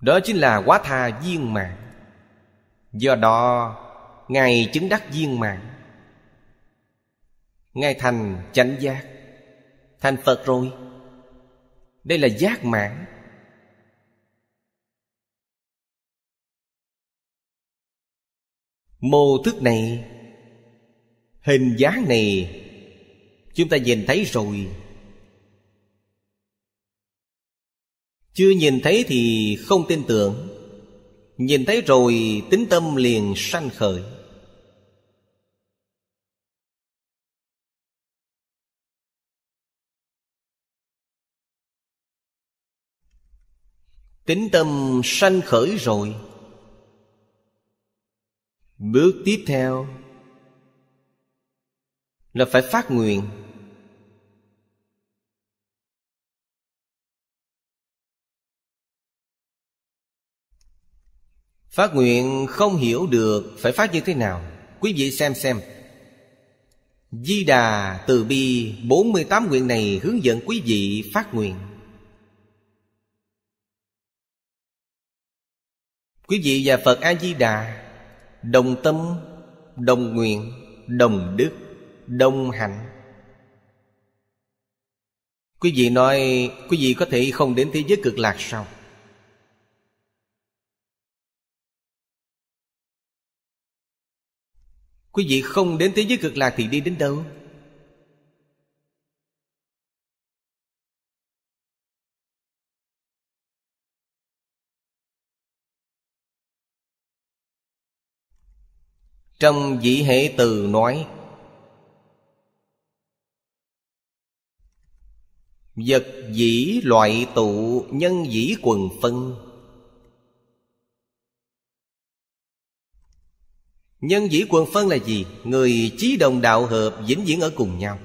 đó chính là quá tha viên mạng do đó ngài chứng đắc viên mạng ngài thành chánh giác thành phật rồi đây là giác mạng mô thức này hình dáng này chúng ta nhìn thấy rồi chưa nhìn thấy thì không tin tưởng nhìn thấy rồi tính tâm liền sanh khởi tính tâm sanh khởi rồi bước tiếp theo là phải phát nguyện Phát nguyện không hiểu được phải phát như thế nào Quý vị xem xem Di Đà Từ Bi 48 nguyện này hướng dẫn quý vị phát nguyện Quý vị và Phật A-di-đà Đồng tâm, đồng nguyện, đồng đức, đồng hạnh Quý vị nói Quý vị có thể không đến thế giới cực lạc sao Quý vị không đến thế giới cực lạc thì đi đến đâu? Trong dĩ hệ từ nói Vật dĩ loại tụ nhân dĩ quần phân Nhân dĩ quần phân là gì? Người trí đồng đạo hợp vĩnh viễn ở cùng nhau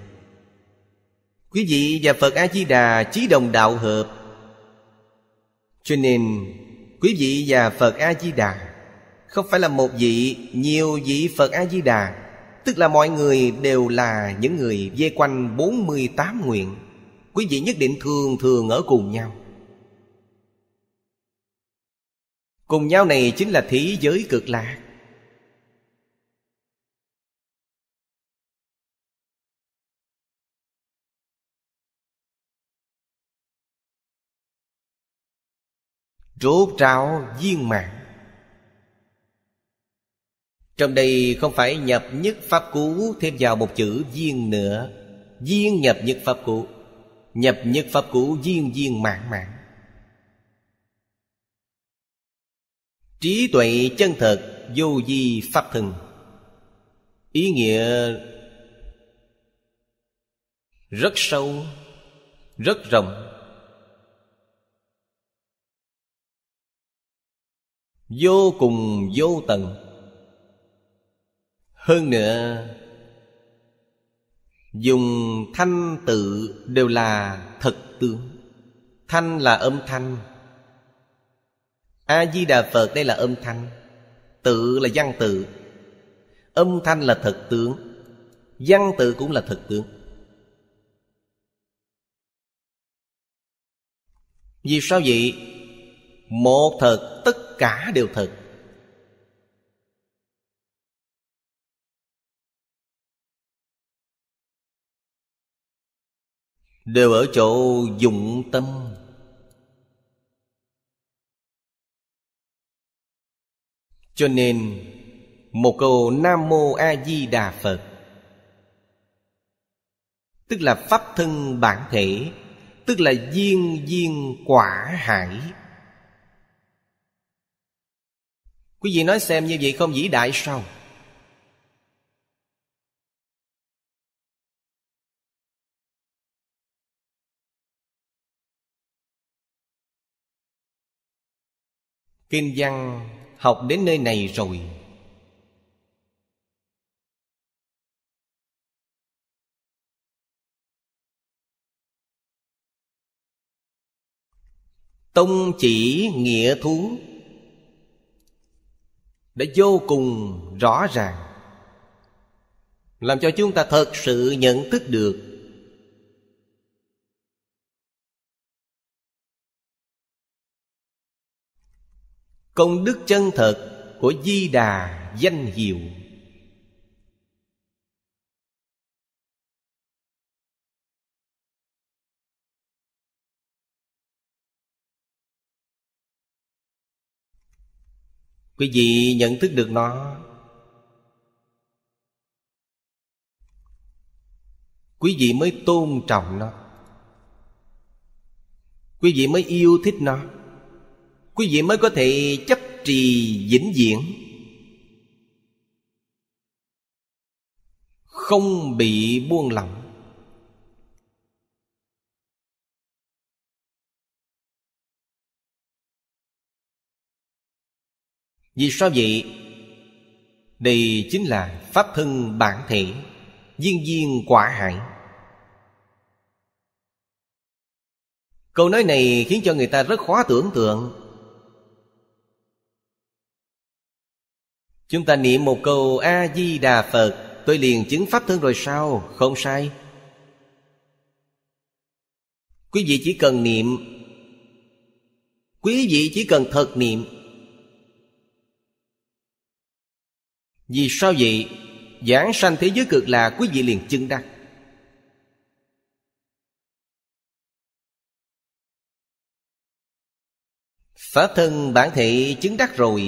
Quý vị và Phật A-di-đà trí đồng đạo hợp Cho nên quý vị và Phật A-di-đà Không phải là một vị, nhiều vị Phật A-di-đà Tức là mọi người đều là những người dây quanh 48 nguyện Quý vị nhất định thường thường ở cùng nhau Cùng nhau này chính là thế giới cực lạc Rốt ráo viên mạng Trong đây không phải nhập nhất pháp cú Thêm vào một chữ viên nữa Viên nhập nhất pháp cú Nhập nhất pháp cú viên viên mạng mạng Trí tuệ chân thật Vô di pháp thân Ý nghĩa Rất sâu Rất rộng vô cùng vô tận hơn nữa dùng thanh tự đều là thật tướng thanh là âm thanh a di đà phật đây là âm thanh tự là văn tự âm thanh là thật tướng văn tự cũng là thật tướng vì sao vậy một thật tất cả đều thật đều ở chỗ dụng tâm cho nên một câu nam mô a di đà phật tức là pháp thân bản thể tức là duyên duyên quả hải Quý vị nói xem như vậy không vĩ đại sao Kinh văn học đến nơi này rồi Tông chỉ nghĩa thú đã vô cùng rõ ràng làm cho chúng ta thật sự nhận thức được công đức chân thật của di đà danh hiệu quý vị nhận thức được nó quý vị mới tôn trọng nó quý vị mới yêu thích nó quý vị mới có thể chấp trì vĩnh viễn không bị buông lỏng Vì sao vậy? Đây chính là pháp thân bản thể Viên viên quả hải Câu nói này khiến cho người ta rất khó tưởng tượng Chúng ta niệm một câu A-di-đà Phật Tôi liền chứng pháp thân rồi sao? Không sai Quý vị chỉ cần niệm Quý vị chỉ cần thật niệm Vì sao vậy? Giảng sanh thế giới cực là quý vị liền chứng đắc. Pháp thân bản thể chứng đắc rồi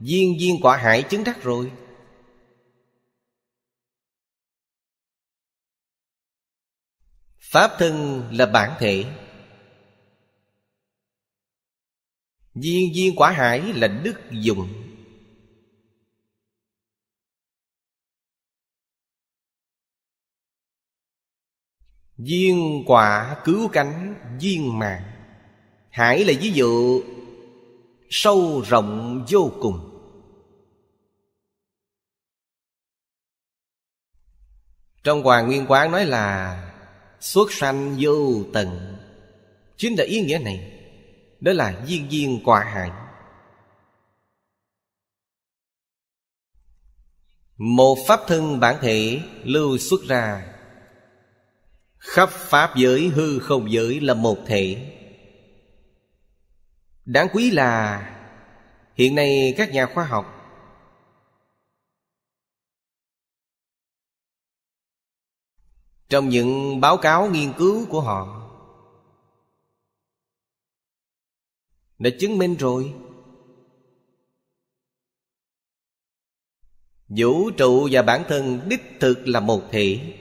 Viên viên quả hải chứng đắc rồi Pháp thân là bản thể Viên viên quả hải là đức dụng Duyên quả cứu cánh duyên mạng Hải là ví dụ Sâu rộng vô cùng Trong Hoàng Nguyên Quán nói là Xuất sanh vô tận Chính là ý nghĩa này Đó là duyên duyên quả hải Một pháp thân bản thể lưu xuất ra khắp pháp giới hư không giới là một thể đáng quý là hiện nay các nhà khoa học trong những báo cáo nghiên cứu của họ đã chứng minh rồi vũ trụ và bản thân đích thực là một thể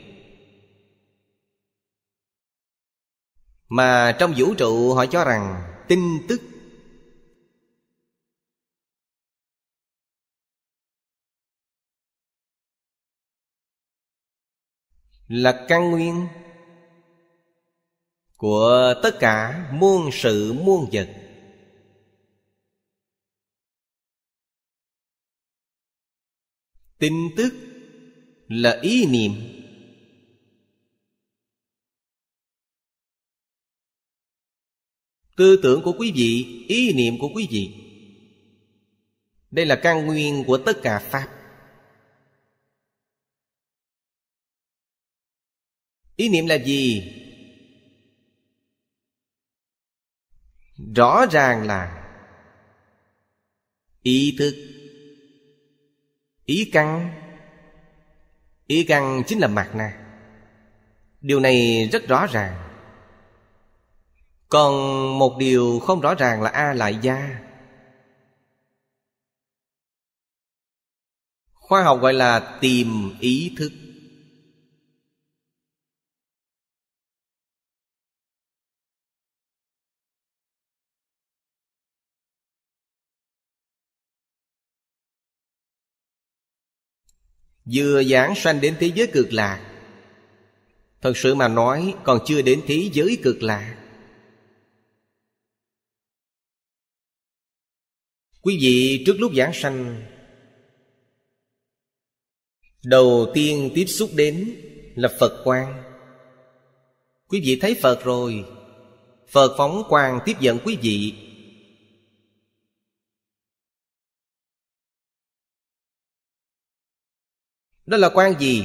mà trong vũ trụ họ cho rằng tin tức là căn nguyên của tất cả muôn sự muôn vật tin tức là ý niệm Tư tưởng của quý vị Ý niệm của quý vị Đây là căn nguyên của tất cả Pháp Ý niệm là gì? Rõ ràng là Ý thức Ý căn Ý căn chính là mặt nè Điều này rất rõ ràng còn một điều không rõ ràng là a lại gia khoa học gọi là tìm ý thức vừa giảng sanh đến thế giới cực lạc thật sự mà nói còn chưa đến thế giới cực lạc Quý vị trước lúc giảng sanh Đầu tiên tiếp xúc đến là Phật quan Quý vị thấy Phật rồi Phật phóng quang tiếp dẫn quý vị Đó là quan gì?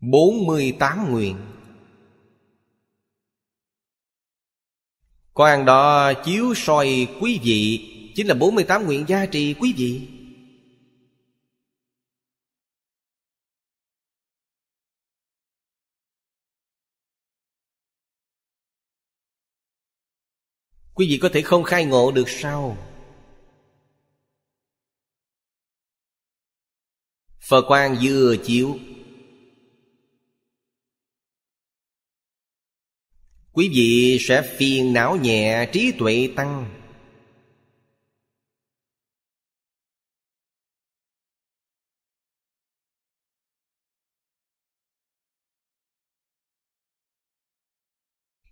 48 nguyện Quan đó chiếu soi quý vị Chính là 48 nguyện gia trì quý vị Quý vị có thể không khai ngộ được sao Phật quan vừa chiếu quý vị sẽ phiền não nhẹ trí tuệ tăng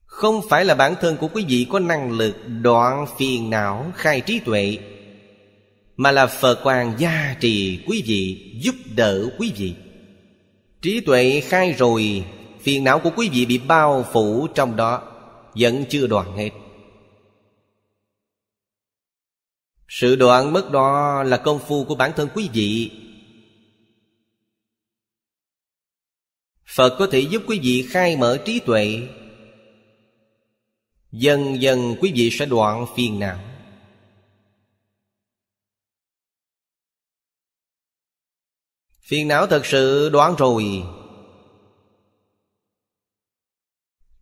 không phải là bản thân của quý vị có năng lực đoạn phiền não khai trí tuệ mà là phật quan gia trì quý vị giúp đỡ quý vị trí tuệ khai rồi Phiền não của quý vị bị bao phủ trong đó Vẫn chưa đoạn hết Sự đoạn mất đó là công phu của bản thân quý vị Phật có thể giúp quý vị khai mở trí tuệ Dần dần quý vị sẽ đoạn phiền não Phiền não thật sự đoạn rồi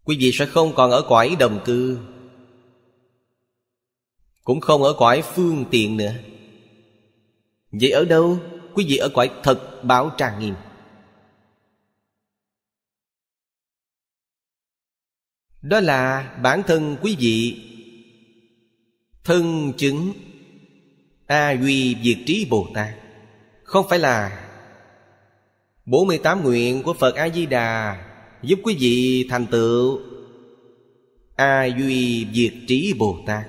Quý vị sẽ không còn ở cõi đồng cư Cũng không ở cõi phương tiện nữa Vậy ở đâu? Quý vị ở cõi thật bảo trang nghiêm Đó là bản thân quý vị Thân chứng A Duy Diệt Trí Bồ Tát Không phải là 48 nguyện của Phật A Di Đà giúp quý vị thành tựu a duy diệt trí bồ tát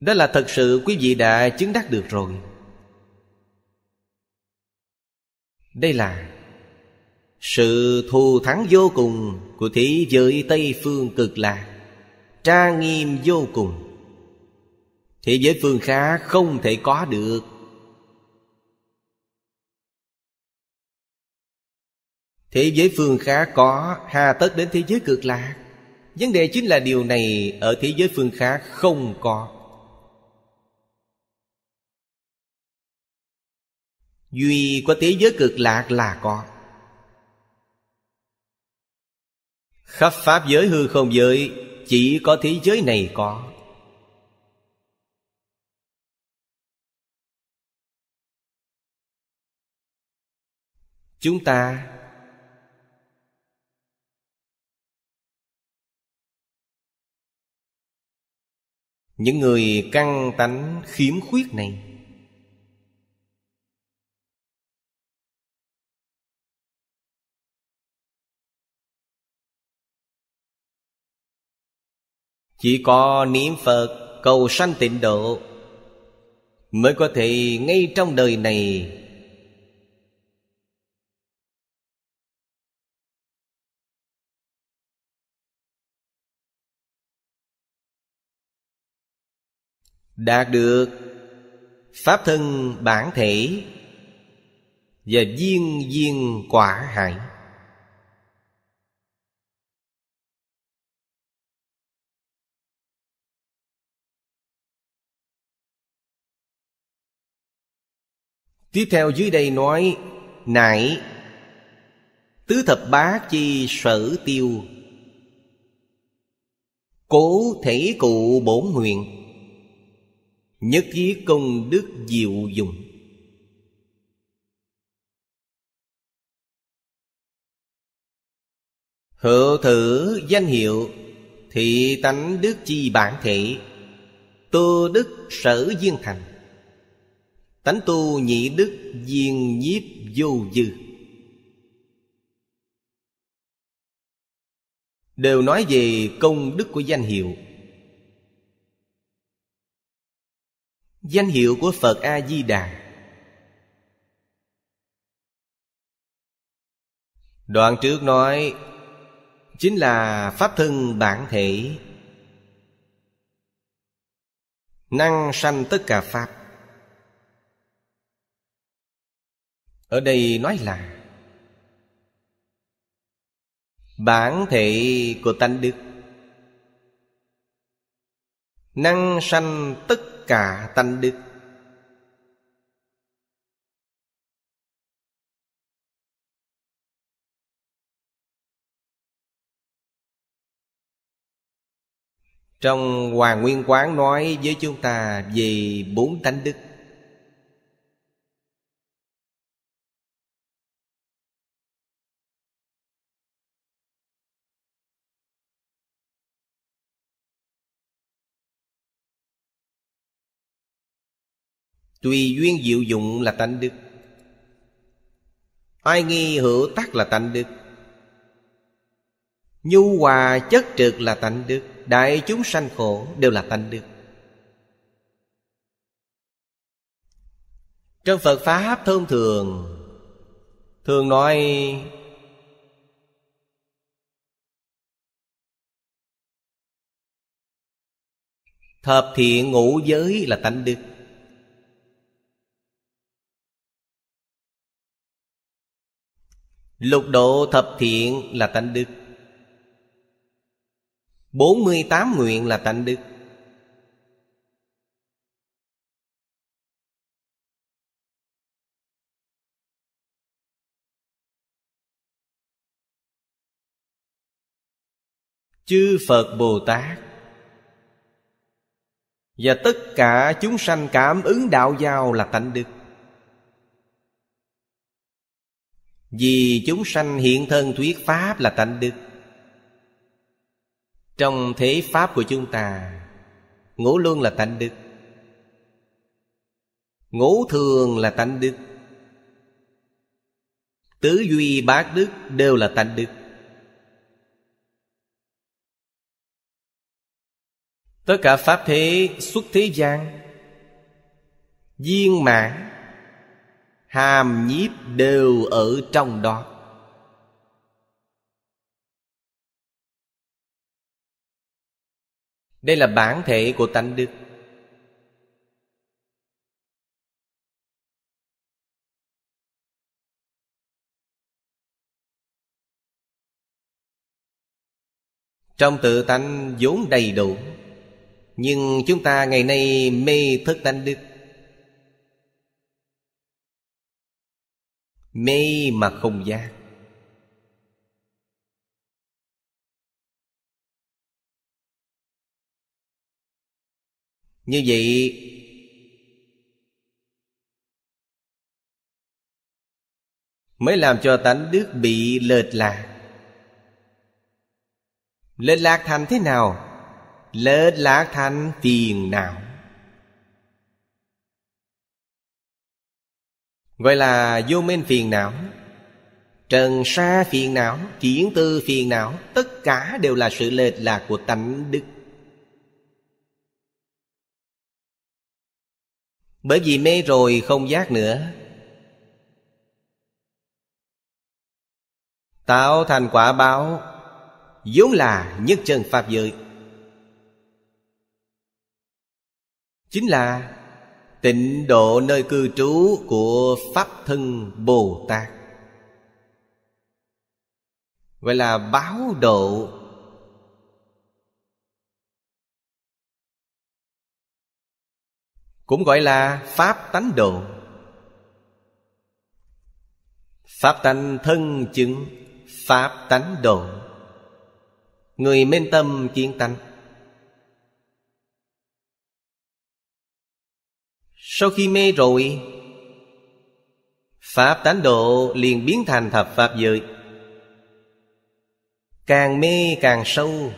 đó là thật sự quý vị đã chứng đắc được rồi đây là sự thù thắng vô cùng của thế giới tây phương cực lạc tra nghiêm vô cùng thế giới phương khác không thể có được Thế giới phương khá có Hà tất đến thế giới cực lạc Vấn đề chính là điều này Ở thế giới phương khá không có Duy có thế giới cực lạc là có Khắp pháp giới hư không giới Chỉ có thế giới này có Chúng ta những người căng tánh khiếm khuyết này Chỉ có niệm Phật cầu sanh tịnh độ Mới có thể ngay trong đời này đạt được pháp thân bản thể và viên viên quả hải tiếp theo dưới đây nói nại tứ thập bát chi sở tiêu cố thể cụ bổn nguyện Nhất thiết công đức diệu dùng Hữu thử danh hiệu Thị tánh đức chi bản thể Tô đức sở duyên thành Tánh tu nhị đức duyên nhiếp vô dư Đều nói về công đức của danh hiệu Danh hiệu của Phật A-di-đà Đoạn trước nói Chính là Pháp thân bản thể Năng sanh tất cả Pháp Ở đây nói là Bản thể của tánh đức Năng sanh tất cả tánh đức trong hoàng nguyên quán nói với chúng ta về bốn tánh đức Tùy duyên diệu dụng là tánh đức ai nghi hữu tắc là tánh đức Nhu hòa chất trực là tánh đức Đại chúng sanh khổ đều là tánh đức Trong Phật Pháp thông thường Thường nói Thập thiện ngũ giới là tánh đức Lục độ thập thiện là tánh đức 48 nguyện là tánh đức Chư Phật Bồ Tát Và tất cả chúng sanh cảm ứng đạo giao là tánh đức Vì chúng sanh hiện thân thuyết Pháp là tánh đức Trong thế Pháp của chúng ta Ngũ luân là tánh đức Ngũ thường là tánh đức Tứ duy bát đức đều là tánh đức Tất cả Pháp thế xuất thế gian duyên mạng hàm nhiếp đều ở trong đó đây là bản thể của tánh đức trong tự tánh vốn đầy đủ nhưng chúng ta ngày nay mê thức tánh đức mê mà không giác như vậy mới làm cho tánh đức bị lệch lạc lệch lạc thành thế nào lệch lạc thành phiền nào Gọi là vô minh phiền não Trần sa phiền não Kiến tư phiền não Tất cả đều là sự lệch lạc của tánh đức Bởi vì mê rồi không giác nữa Tạo thành quả báo vốn là nhất chân pháp giới chính là tịnh độ nơi cư trú của pháp thân bồ tát gọi là báo độ cũng gọi là pháp tánh độ pháp tánh thân chứng pháp tánh độ người minh tâm kiến tánh Sau khi mê rồi Pháp tánh độ liền biến thành thập Pháp giới Càng mê càng sâu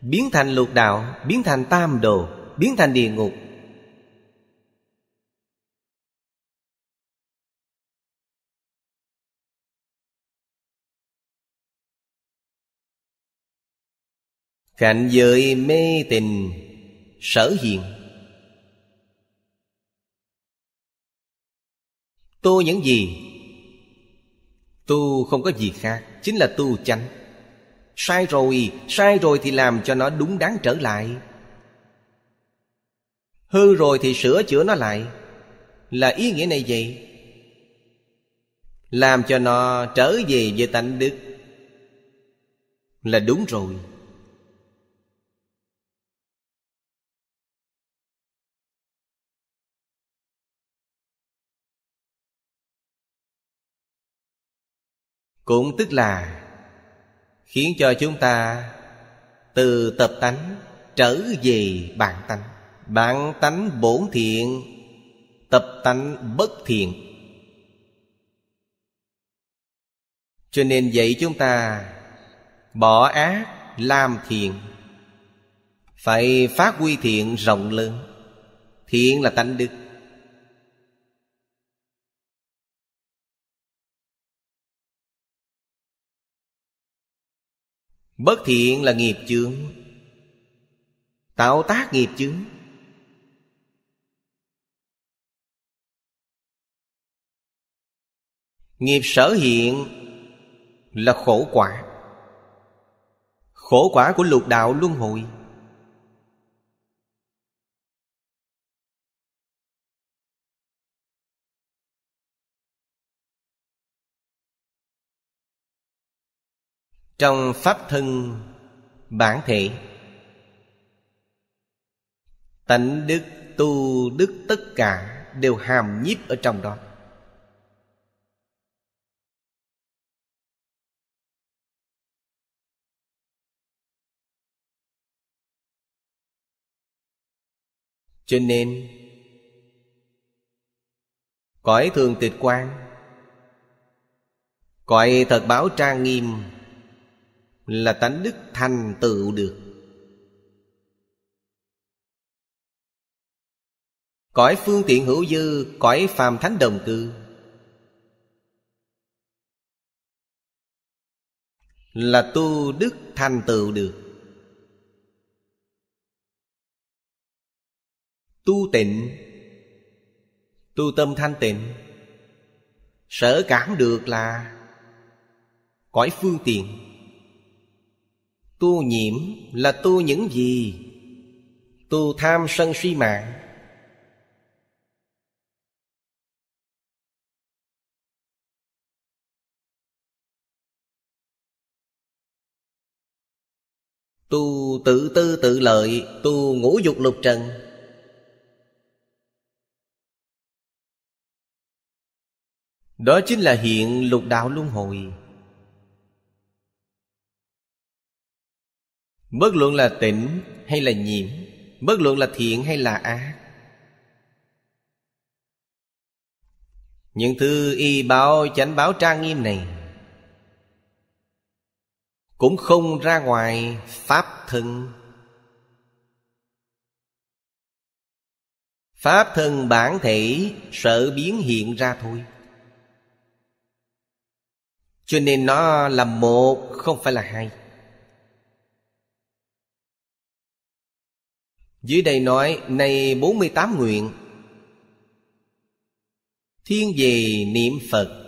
Biến thành lục đạo Biến thành tam đồ Biến thành địa ngục Cảnh giới mê tình sở hiện tu những gì tu không có gì khác chính là tu chánh sai rồi sai rồi thì làm cho nó đúng đắn trở lại hư rồi thì sửa chữa nó lại là ý nghĩa này vậy làm cho nó trở về về tánh đức là đúng rồi cũng tức là khiến cho chúng ta từ tập tánh trở về bản tánh bản tánh bổn thiện tập tánh bất thiện cho nên vậy chúng ta bỏ ác làm thiện phải phát huy thiện rộng lớn thiện là tánh đức Bất thiện là nghiệp chướng Tạo tác nghiệp chướng Nghiệp sở hiện là khổ quả Khổ quả của lục đạo luân hồi trong pháp thân bản thể tánh đức tu đức tất cả đều hàm nhiếp ở trong đó cho nên cõi thường tịch quan cõi thật báo trang nghiêm là tánh đức thành tựu được cõi phương tiện hữu dư cõi phàm thánh đồng cư là tu đức thành tựu được tu tịnh tu tâm thanh tịnh sở cảm được là cõi phương tiện Tu nhiễm là tu những gì? Tu tham sân si mạng Tu tự tư tự lợi Tu ngũ dục lục trần Đó chính là hiện lục đạo luân hồi Bất luận là tịnh hay là nhiễm Bất luận là thiện hay là ác Những thư y báo chánh báo trang nghiêm này Cũng không ra ngoài Pháp thân Pháp thân bản thể sợ biến hiện ra thôi Cho nên nó là một không phải là hai Dưới đây nói này 48 nguyện Thiên về niệm Phật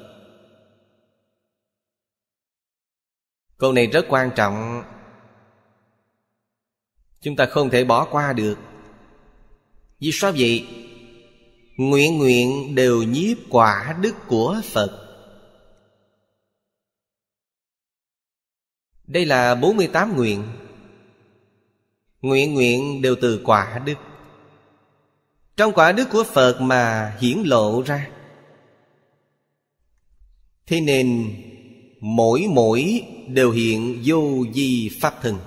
Câu này rất quan trọng Chúng ta không thể bỏ qua được Vì sao vậy? Nguyện nguyện đều nhiếp quả đức của Phật Đây là 48 nguyện nguyện nguyện đều từ quả đức trong quả đức của phật mà hiển lộ ra thế nên mỗi mỗi đều hiện vô di pháp thân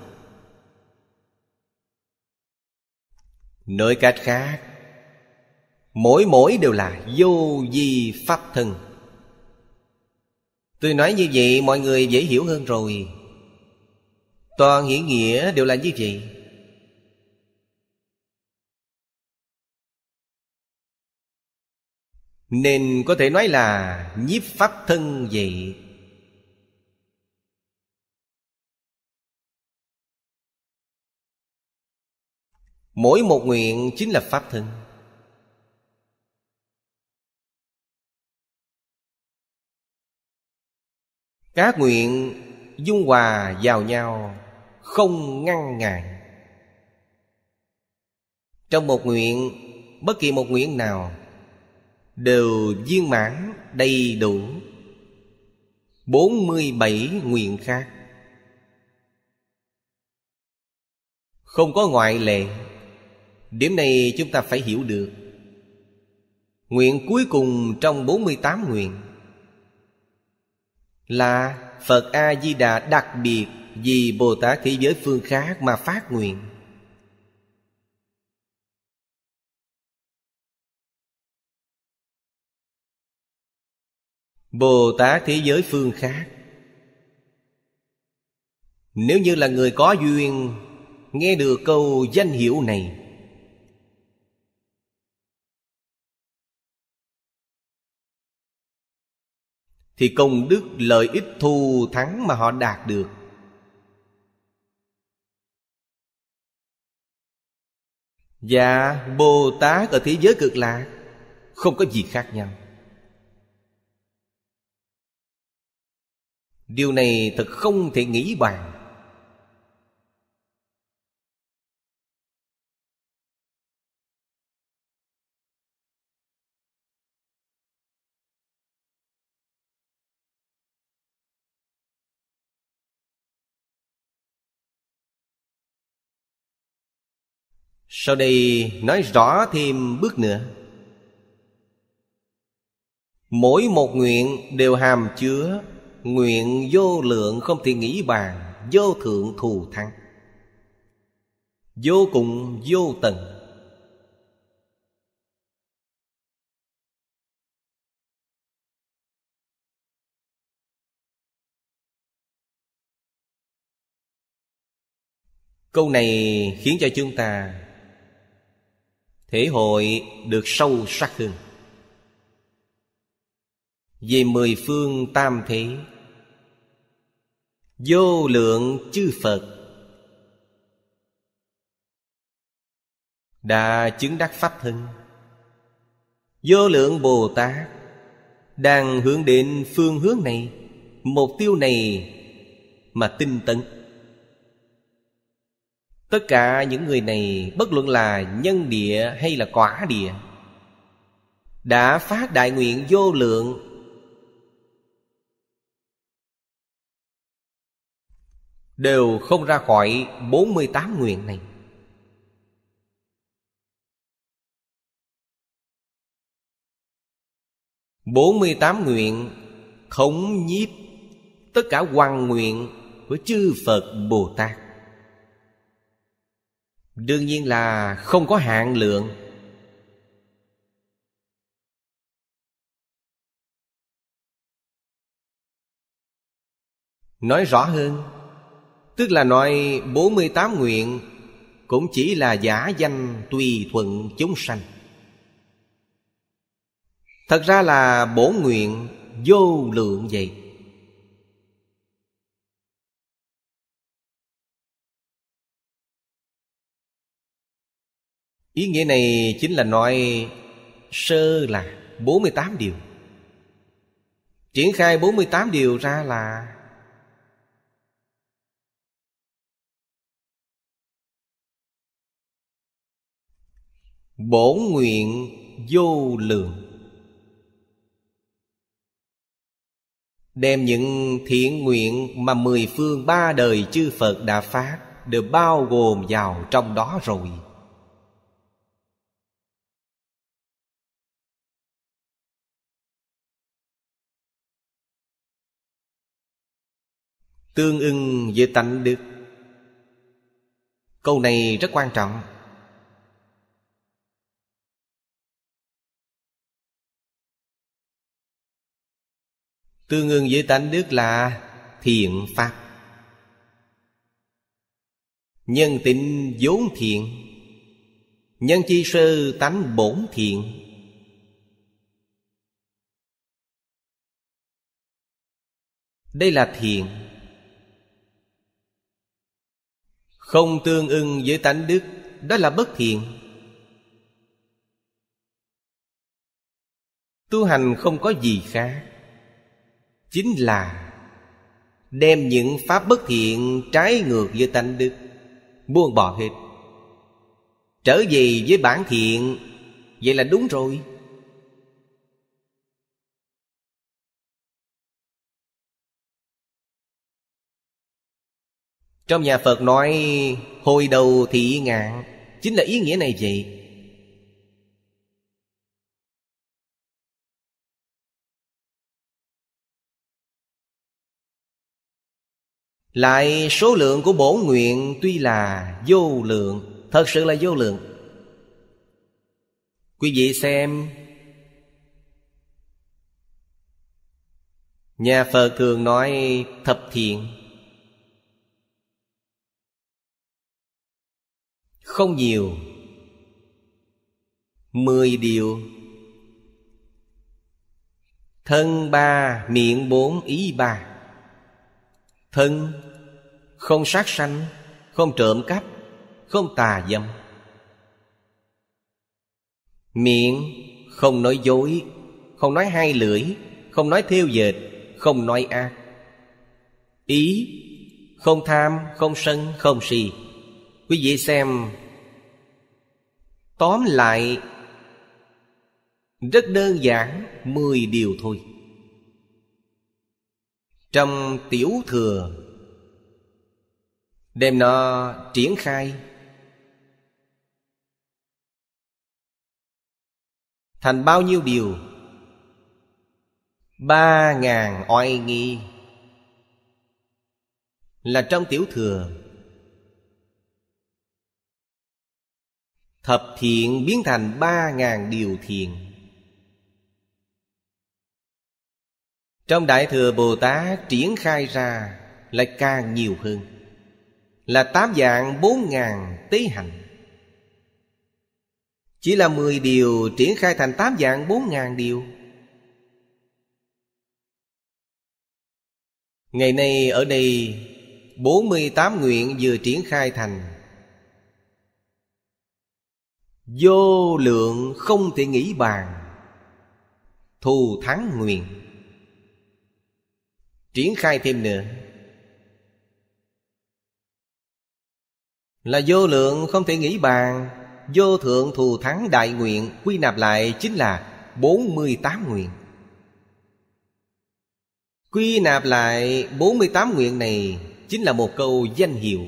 nói cách khác mỗi mỗi đều là vô di pháp thân tôi nói như vậy mọi người dễ hiểu hơn rồi toàn nghĩa nghĩa đều là như vậy Nên có thể nói là nhiếp pháp thân vậy Mỗi một nguyện chính là pháp thân Các nguyện dung hòa vào nhau Không ngăn ngại Trong một nguyện Bất kỳ một nguyện nào đều viên mãn đầy đủ 47 nguyện khác Không có ngoại lệ Điểm này chúng ta phải hiểu được Nguyện cuối cùng trong 48 nguyện Là Phật A-di-đà đặc biệt Vì Bồ Tát thế giới phương khác mà phát nguyện Bồ Tát thế giới phương khác Nếu như là người có duyên Nghe được câu danh hiệu này Thì công đức lợi ích thu thắng mà họ đạt được Và Bồ Tát ở thế giới cực lạc Không có gì khác nhau điều này thật không thể nghĩ bàn Sau đây nói rõ thêm bước nữa Mỗi một nguyện đều hàm chứa Nguyện vô lượng không thể nghĩ bàn Vô thượng thù thắng Vô cùng vô tận Câu này khiến cho chúng ta Thể hội được sâu sắc hơn về mười phương tam thế Vô lượng chư Phật Đã chứng đắc Pháp thân Vô lượng Bồ Tát Đang hướng đến phương hướng này Mục tiêu này mà tinh tấn Tất cả những người này Bất luận là nhân địa hay là quả địa Đã phát đại nguyện vô lượng đều không ra khỏi 48 nguyện này. bốn mươi tám nguyện thống nhiếp tất cả hoàn nguyện của chư phật bồ tát đương nhiên là không có hạn lượng nói rõ hơn Tức là nói 48 nguyện Cũng chỉ là giả danh tùy thuận chúng sanh Thật ra là bổ nguyện vô lượng vậy Ý nghĩa này chính là nói Sơ là 48 điều Triển khai 48 điều ra là Bổ nguyện vô lượng Đem những thiện nguyện mà mười phương ba đời chư Phật đã phát được bao gồm vào trong đó rồi Tương ưng với tánh đức Câu này rất quan trọng Tương ứng với tánh đức là thiện pháp Nhân tịnh vốn thiện Nhân chi sơ tánh bổn thiện Đây là thiện Không tương ưng với tánh đức Đó là bất thiện Tu hành không có gì khác chính là đem những pháp bất thiện trái ngược với tánh đức buông bỏ hết trở về với bản thiện vậy là đúng rồi trong nhà phật nói hồi đầu thị ngạn chính là ý nghĩa này vậy Lại số lượng của bổ nguyện tuy là vô lượng Thật sự là vô lượng Quý vị xem Nhà Phật thường nói thập thiện Không nhiều Mười điều Thân ba, miệng bốn, ý ba Thân không sát sanh không trộm cắp không tà dâm miệng không nói dối không nói hai lưỡi không nói thêu dệt không nói ác ý không tham không sân không si quý vị xem tóm lại rất đơn giản mười điều thôi trong tiểu thừa đem nó triển khai thành bao nhiêu điều ba ngàn oai nghi là trong tiểu thừa thập thiện biến thành ba ngàn điều thiện trong đại thừa bồ tát triển khai ra lại càng nhiều hơn là tám dạng bốn ngàn tế hành chỉ là mười điều triển khai thành tám dạng bốn ngàn điều Ngày nay ở đây 48 nguyện vừa triển khai thành Vô lượng không thể nghĩ bàn Thù thắng nguyện Triển khai thêm nữa Là vô lượng không thể nghĩ bàn Vô thượng thù thắng đại nguyện Quy nạp lại chính là 48 nguyện Quy nạp lại 48 nguyện này Chính là một câu danh hiệu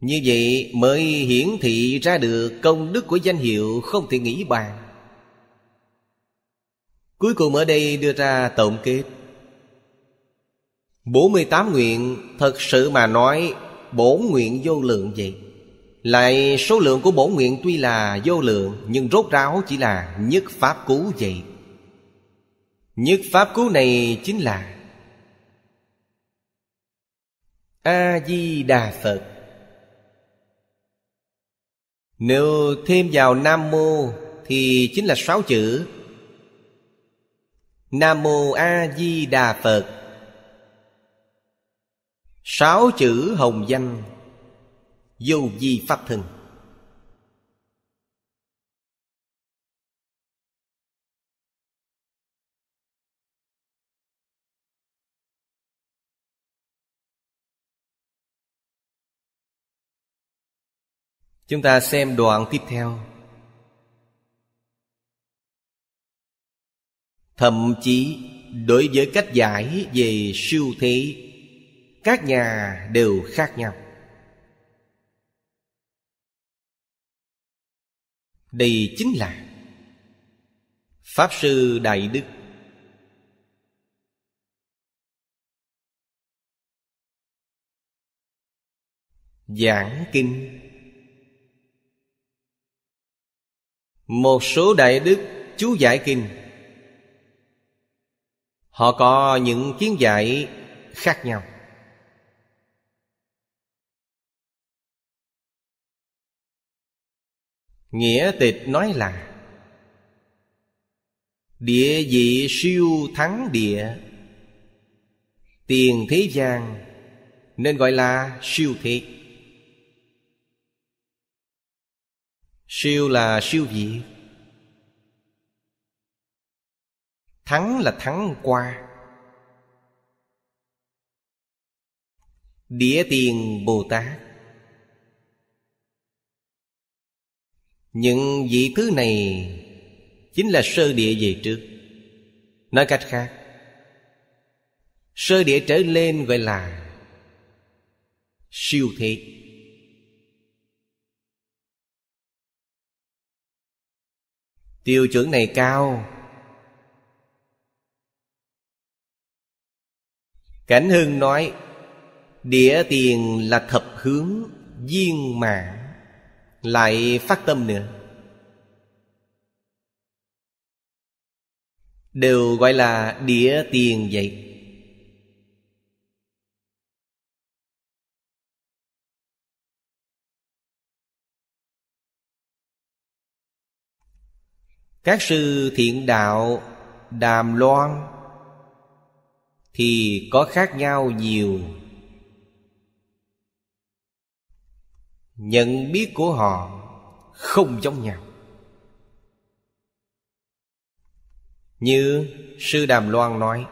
Như vậy mới hiển thị ra được công đức của danh hiệu không thể nghĩ bàn Cuối cùng ở đây đưa ra tổng kết 48 nguyện thật sự mà nói bổn nguyện vô lượng vậy Lại số lượng của bổn nguyện tuy là vô lượng Nhưng rốt ráo chỉ là nhất pháp cứu vậy Nhất pháp cứu này chính là A-di-đà Phật Nếu thêm vào Nam Mô Thì chính là sáu chữ Nam Mô A-di-đà Phật Sáu chữ hồng danh Vô di pháp thân Chúng ta xem đoạn tiếp theo Thậm chí đối với cách giải về siêu thế các nhà đều khác nhau đây chính là pháp sư đại đức giảng kinh một số đại đức chú giải kinh họ có những kiến giải khác nhau nghĩa tịch nói là địa vị siêu thắng địa tiền thế gian nên gọi là siêu thị siêu là siêu diệt thắng là thắng qua Địa tiền Bồ Tát Những vị thứ này Chính là sơ địa về trước Nói cách khác Sơ địa trở lên gọi là Siêu thị Tiêu chuẩn này cao Cảnh Hưng nói Địa tiền là thập hướng duyên mạng lại phát tâm nữa đều gọi là đĩa tiền vậy các sư thiện đạo đàm loan thì có khác nhau nhiều nhận biết của họ không giống nhau như sư đàm loan nói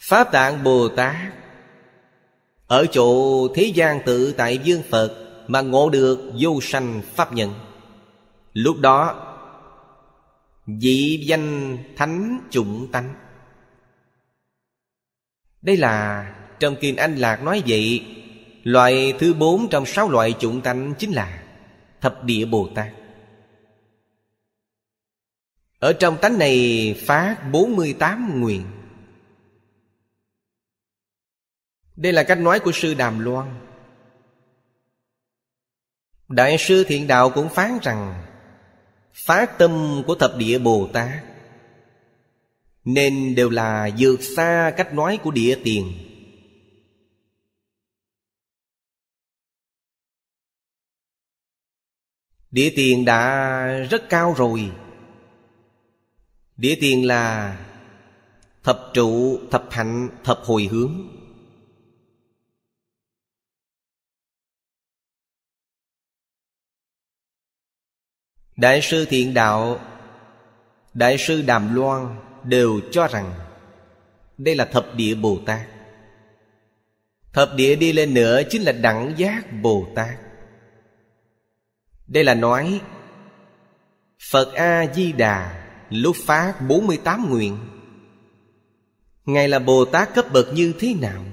pháp tạng bồ tát ở chỗ thế gian tự tại dương phật mà ngộ được vô sanh pháp nhận lúc đó vị danh thánh chủng tánh đây là trong kinh anh lạc nói vậy Loại thứ bốn trong sáu loại chủng tánh chính là Thập địa Bồ Tát Ở trong tánh này phát 48 nguyện Đây là cách nói của sư Đàm Loan Đại sư Thiện Đạo cũng phán rằng Phát tâm của thập địa Bồ Tát Nên đều là vượt xa cách nói của địa tiền Địa tiền đã rất cao rồi Địa tiền là Thập trụ, thập hạnh, thập hồi hướng Đại sư Thiện Đạo Đại sư Đàm Loan đều cho rằng Đây là thập địa Bồ Tát Thập địa đi lên nữa chính là đẳng giác Bồ Tát đây là nói Phật A-di-đà lúc phát 48 nguyện Ngài là Bồ Tát cấp bậc như thế nào?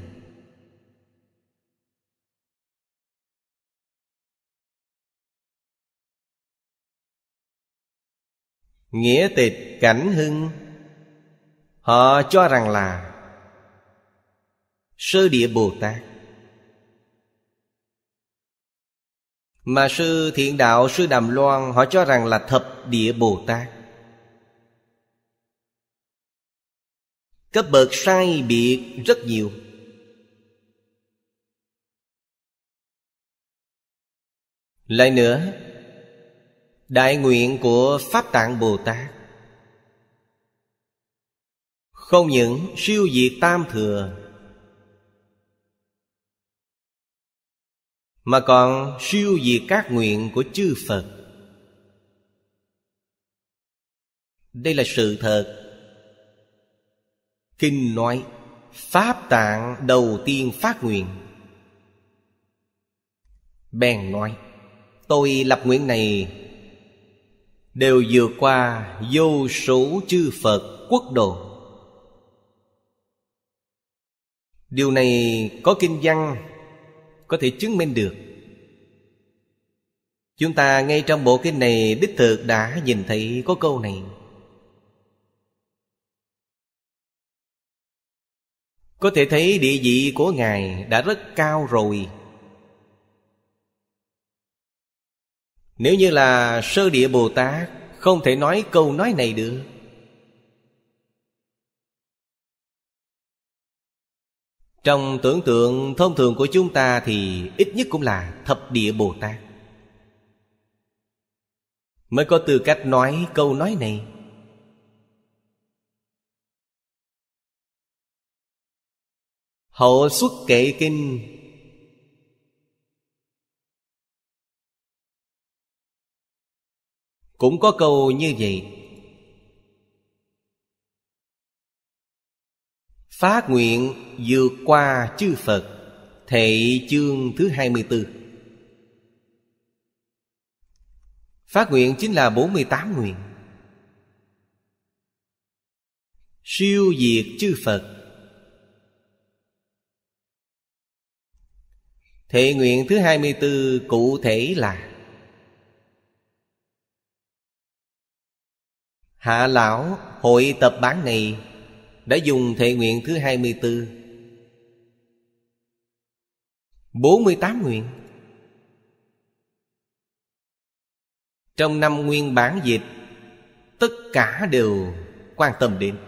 Nghĩa tịch cảnh hưng Họ cho rằng là Sơ địa Bồ Tát Mà sư thiện đạo sư Đàm Loan Họ cho rằng là thập địa Bồ Tát Cấp bậc sai biệt rất nhiều Lại nữa Đại nguyện của Pháp Tạng Bồ Tát Không những siêu diệt tam thừa mà còn siêu diệt các nguyện của chư phật đây là sự thật kinh nói pháp tạng đầu tiên phát nguyện bèn nói tôi lập nguyện này đều vượt qua vô số chư phật quốc độ điều này có kinh văn có thể chứng minh được chúng ta ngay trong bộ kinh này đích thực đã nhìn thấy có câu này có thể thấy địa vị của ngài đã rất cao rồi nếu như là sơ địa bồ tát không thể nói câu nói này được Trong tưởng tượng thông thường của chúng ta thì ít nhất cũng là thập địa Bồ Tát. Mới có tư cách nói câu nói này. Hậu xuất kệ kinh Cũng có câu như vậy Phát nguyện vượt qua chư Phật Thệ chương thứ 24 Phát nguyện chính là 48 nguyện Siêu diệt chư Phật Thệ nguyện thứ 24 cụ thể là Hạ lão hội tập bán này đã dùng thệ nguyện thứ 24 48 nguyện Trong năm nguyên bản dịch Tất cả đều quan tâm đến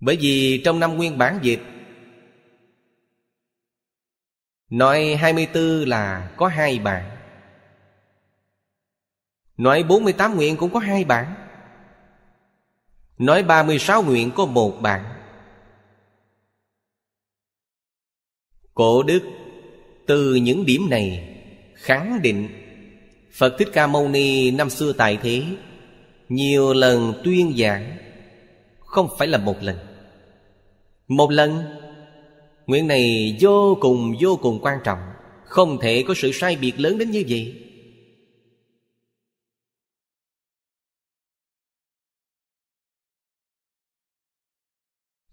Bởi vì trong năm nguyên bản dịch Nói 24 là có hai bản Nói 48 nguyện cũng có hai bản Nói 36 nguyện có một bản Cổ đức Từ những điểm này Khẳng định Phật Thích Ca Mâu Ni năm xưa tại thế Nhiều lần tuyên giảng Không phải là một lần Một lần Nguyện này vô cùng vô cùng quan trọng Không thể có sự sai biệt lớn đến như vậy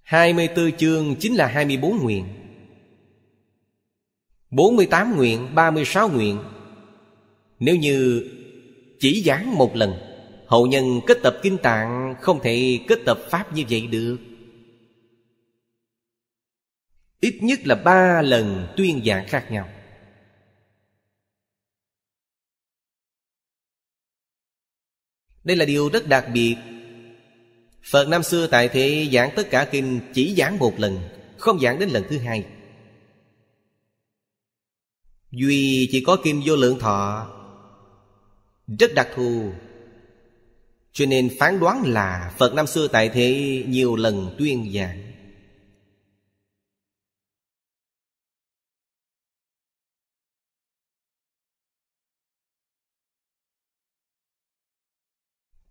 24 chương chính là 24 nguyện 48 nguyện, 36 nguyện Nếu như chỉ giảng một lần Hậu nhân kết tập kinh tạng không thể kết tập pháp như vậy được Ít nhất là ba lần tuyên giảng khác nhau Đây là điều rất đặc biệt Phật năm xưa tại thế giảng tất cả kinh chỉ giảng một lần Không giảng đến lần thứ hai Duy chỉ có kim vô lượng thọ Rất đặc thù Cho nên phán đoán là Phật năm xưa tại thế nhiều lần tuyên giảng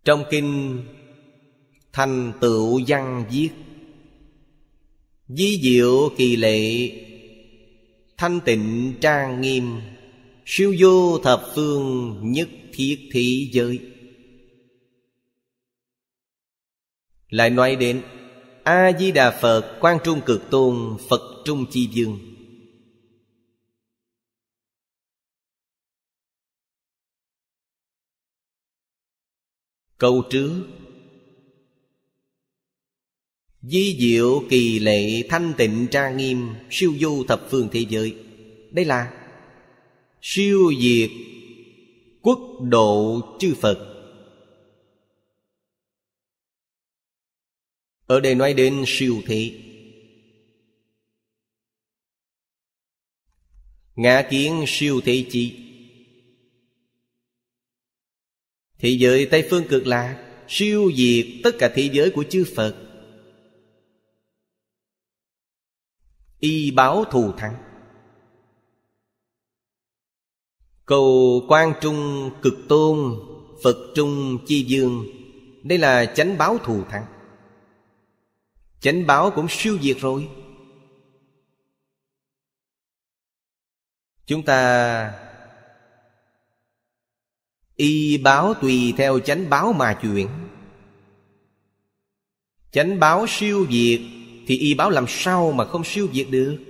Trong kinh thành tựu văn viết di diệu kỳ lệ thanh tịnh trang nghiêm siêu vô thập phương nhất thiết thế giới lại nói đến a di đà phật quan trung cực tôn phật trung chi dương câu trước Di diệu kỳ lệ thanh tịnh trang nghiêm Siêu du thập phương thế giới Đây là Siêu diệt quốc độ chư Phật Ở đây nói đến siêu thị Ngã kiến siêu thị chi Thế giới Tây Phương cực lạc Siêu diệt tất cả thế giới của chư Phật y báo thù thắng cầu quan trung cực tôn phật trung chi dương đây là chánh báo thù thắng chánh báo cũng siêu diệt rồi chúng ta y báo tùy theo chánh báo mà chuyển chánh báo siêu diệt thì y báo làm sao mà không siêu việt được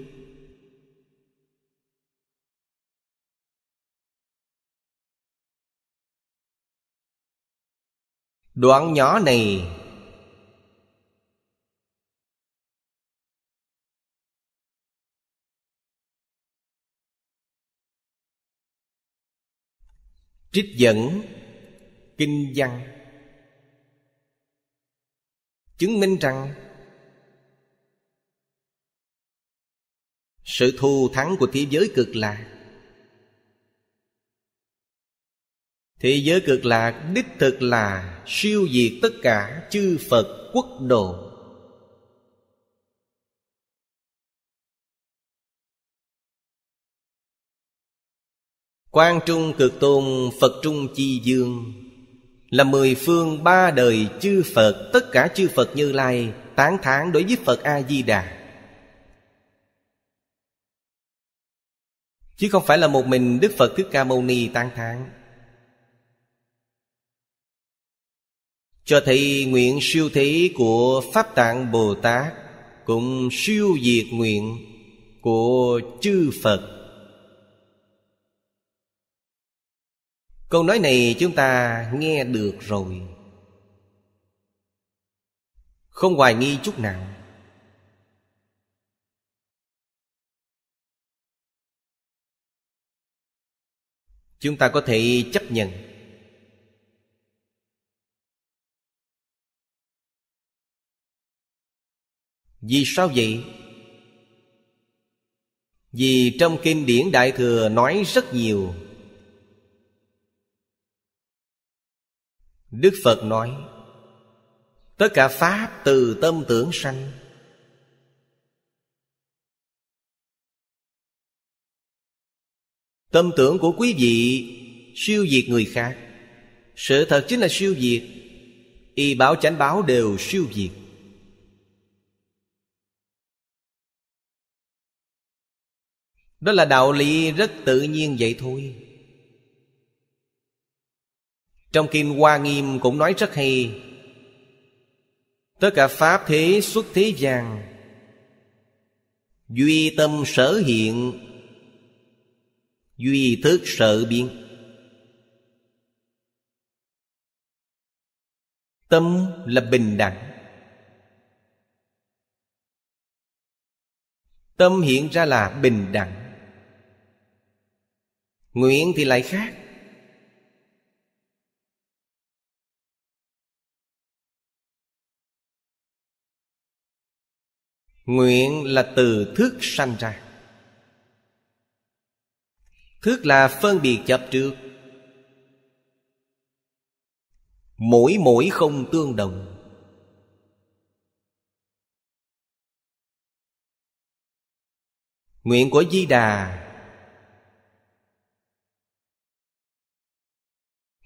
đoạn nhỏ này trích dẫn kinh văn chứng minh rằng sự thù thắng của thế giới cực lạc thế giới cực lạc đích thực là siêu diệt tất cả chư phật quốc độ quan trung cực tôn phật trung chi dương là mười phương ba đời chư phật tất cả chư phật như lai tán thán đối với phật a di đà Chứ không phải là một mình Đức Phật Thích Ca Mâu Ni tán thán Cho thấy nguyện siêu thế của Pháp Tạng Bồ Tát Cũng siêu diệt nguyện của chư Phật Câu nói này chúng ta nghe được rồi Không hoài nghi chút nào chúng ta có thể chấp nhận vì sao vậy vì trong kinh điển đại thừa nói rất nhiều đức phật nói tất cả pháp từ tâm tưởng sanh Tâm tưởng của quý vị siêu diệt người khác Sự thật chính là siêu diệt Y báo chánh báo đều siêu diệt Đó là đạo lý rất tự nhiên vậy thôi Trong kinh Hoa Nghiêm cũng nói rất hay Tất cả Pháp thế xuất thế gian Duy tâm sở hiện Duy thức sợ biến Tâm là bình đẳng Tâm hiện ra là bình đẳng Nguyện thì lại khác Nguyện là từ thức sanh ra Thức là phân biệt chấp trước Mỗi mỗi không tương đồng Nguyện của Di Đà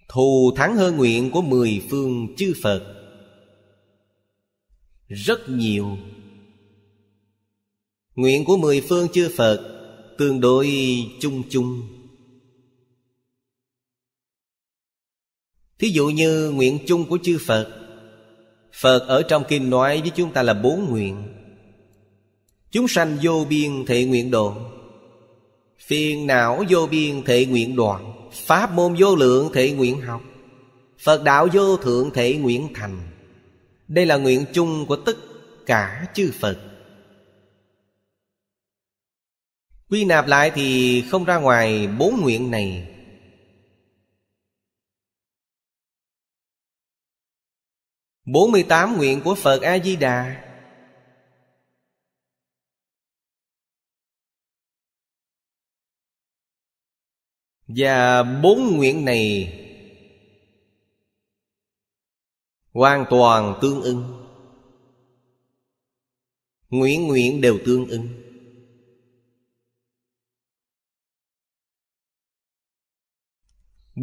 Thù thắng hơn nguyện của mười phương chư Phật Rất nhiều Nguyện của mười phương chư Phật tương đối chung chung thí dụ như nguyện chung của chư phật phật ở trong kinh nói với chúng ta là bốn nguyện chúng sanh vô biên thể nguyện độ phiền não vô biên thể nguyện đoạn pháp môn vô lượng thể nguyện học phật đạo vô thượng thể nguyện thành đây là nguyện chung của tất cả chư phật Quy nạp lại thì không ra ngoài bốn nguyện này bốn mươi tám nguyện của Phật A-di-đà Và bốn nguyện này Hoàn toàn tương ưng Nguyện nguyện đều tương ưng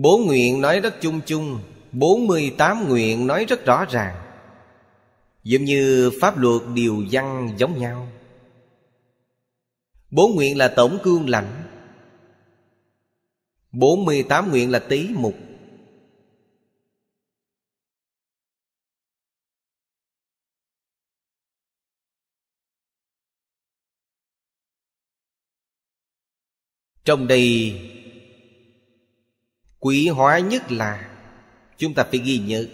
Bốn nguyện nói rất chung chung bốn mươi tám nguyện nói rất rõ ràng Giống như pháp luật điều văn giống nhau Bốn nguyện là tổng cương lãnh bốn mươi tám nguyện là tí mục Trong đây quý hóa nhất là chúng ta phải ghi nhớ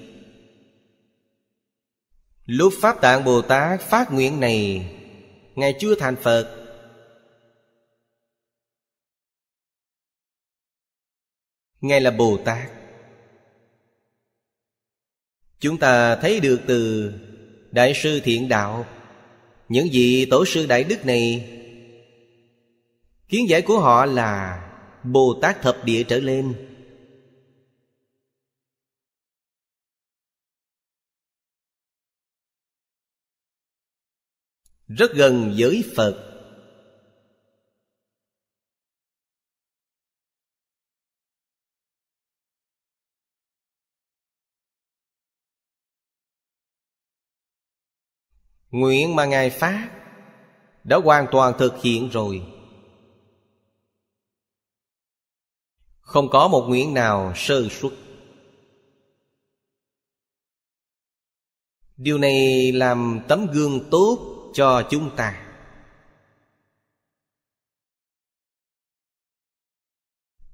lúc pháp tạng bồ tát phát nguyện này ngài chưa thành phật ngài là bồ tát chúng ta thấy được từ đại sư thiện đạo những vị tổ sư đại đức này kiến giải của họ là bồ tát thập địa trở lên rất gần với phật nguyện mà ngài phát đã hoàn toàn thực hiện rồi không có một nguyện nào sơ xuất điều này làm tấm gương tốt cho chúng ta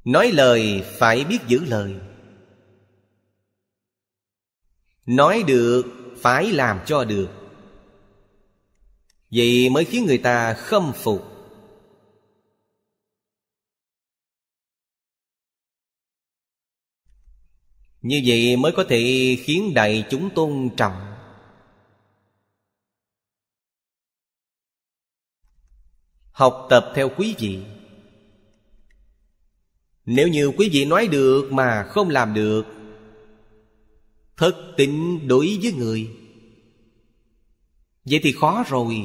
nói lời phải biết giữ lời nói được phải làm cho được vậy mới khiến người ta khâm phục như vậy mới có thể khiến đại chúng tôn trọng học tập theo quý vị nếu như quý vị nói được mà không làm được Thất tịnh đối với người Vậy thì khó rồi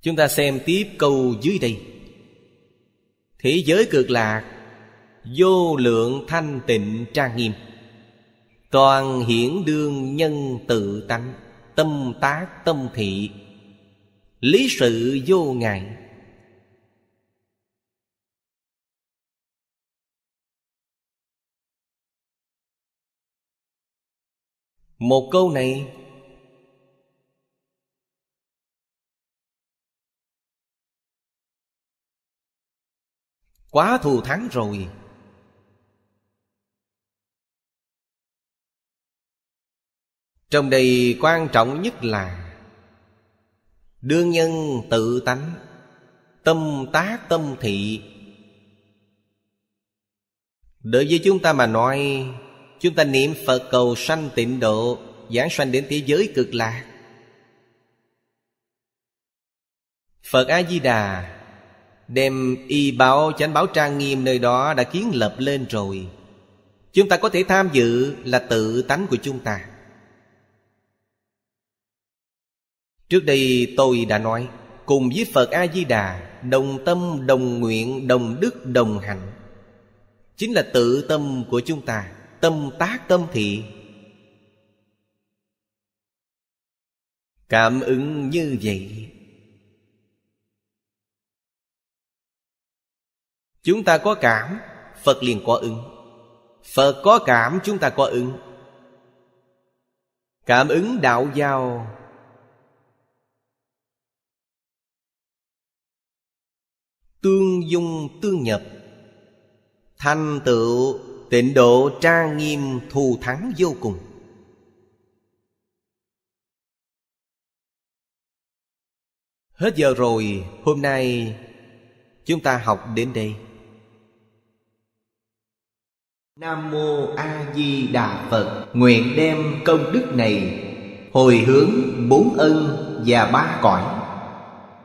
Chúng ta xem tiếp câu dưới đây Thế giới cực lạc Vô lượng thanh tịnh trang nghiêm Toàn hiển đương nhân tự tánh Tâm tác tâm thị Lý sự vô ngại Một câu này Quá thù thắng rồi trong đây quan trọng nhất là đương nhân tự tánh tâm tá tâm thị đối với chúng ta mà nói chúng ta niệm phật cầu sanh tịnh độ giảng sanh đến thế giới cực lạc phật a di đà đem y bảo chánh báo trang nghiêm nơi đó đã kiến lập lên rồi chúng ta có thể tham dự là tự tánh của chúng ta Trước đây tôi đã nói Cùng với Phật A-di-đà Đồng tâm, đồng nguyện, đồng đức, đồng hạnh Chính là tự tâm của chúng ta Tâm tác tâm thị Cảm ứng như vậy Chúng ta có cảm Phật liền có ứng Phật có cảm chúng ta có ứng Cảm ứng đạo giao tương dung tương nhập thành tựu tịnh độ tra nghiêm thù thắng vô cùng hết giờ rồi hôm nay chúng ta học đến đây nam mô a di đà phật nguyện đem công đức này hồi hướng bốn ân và ba cõi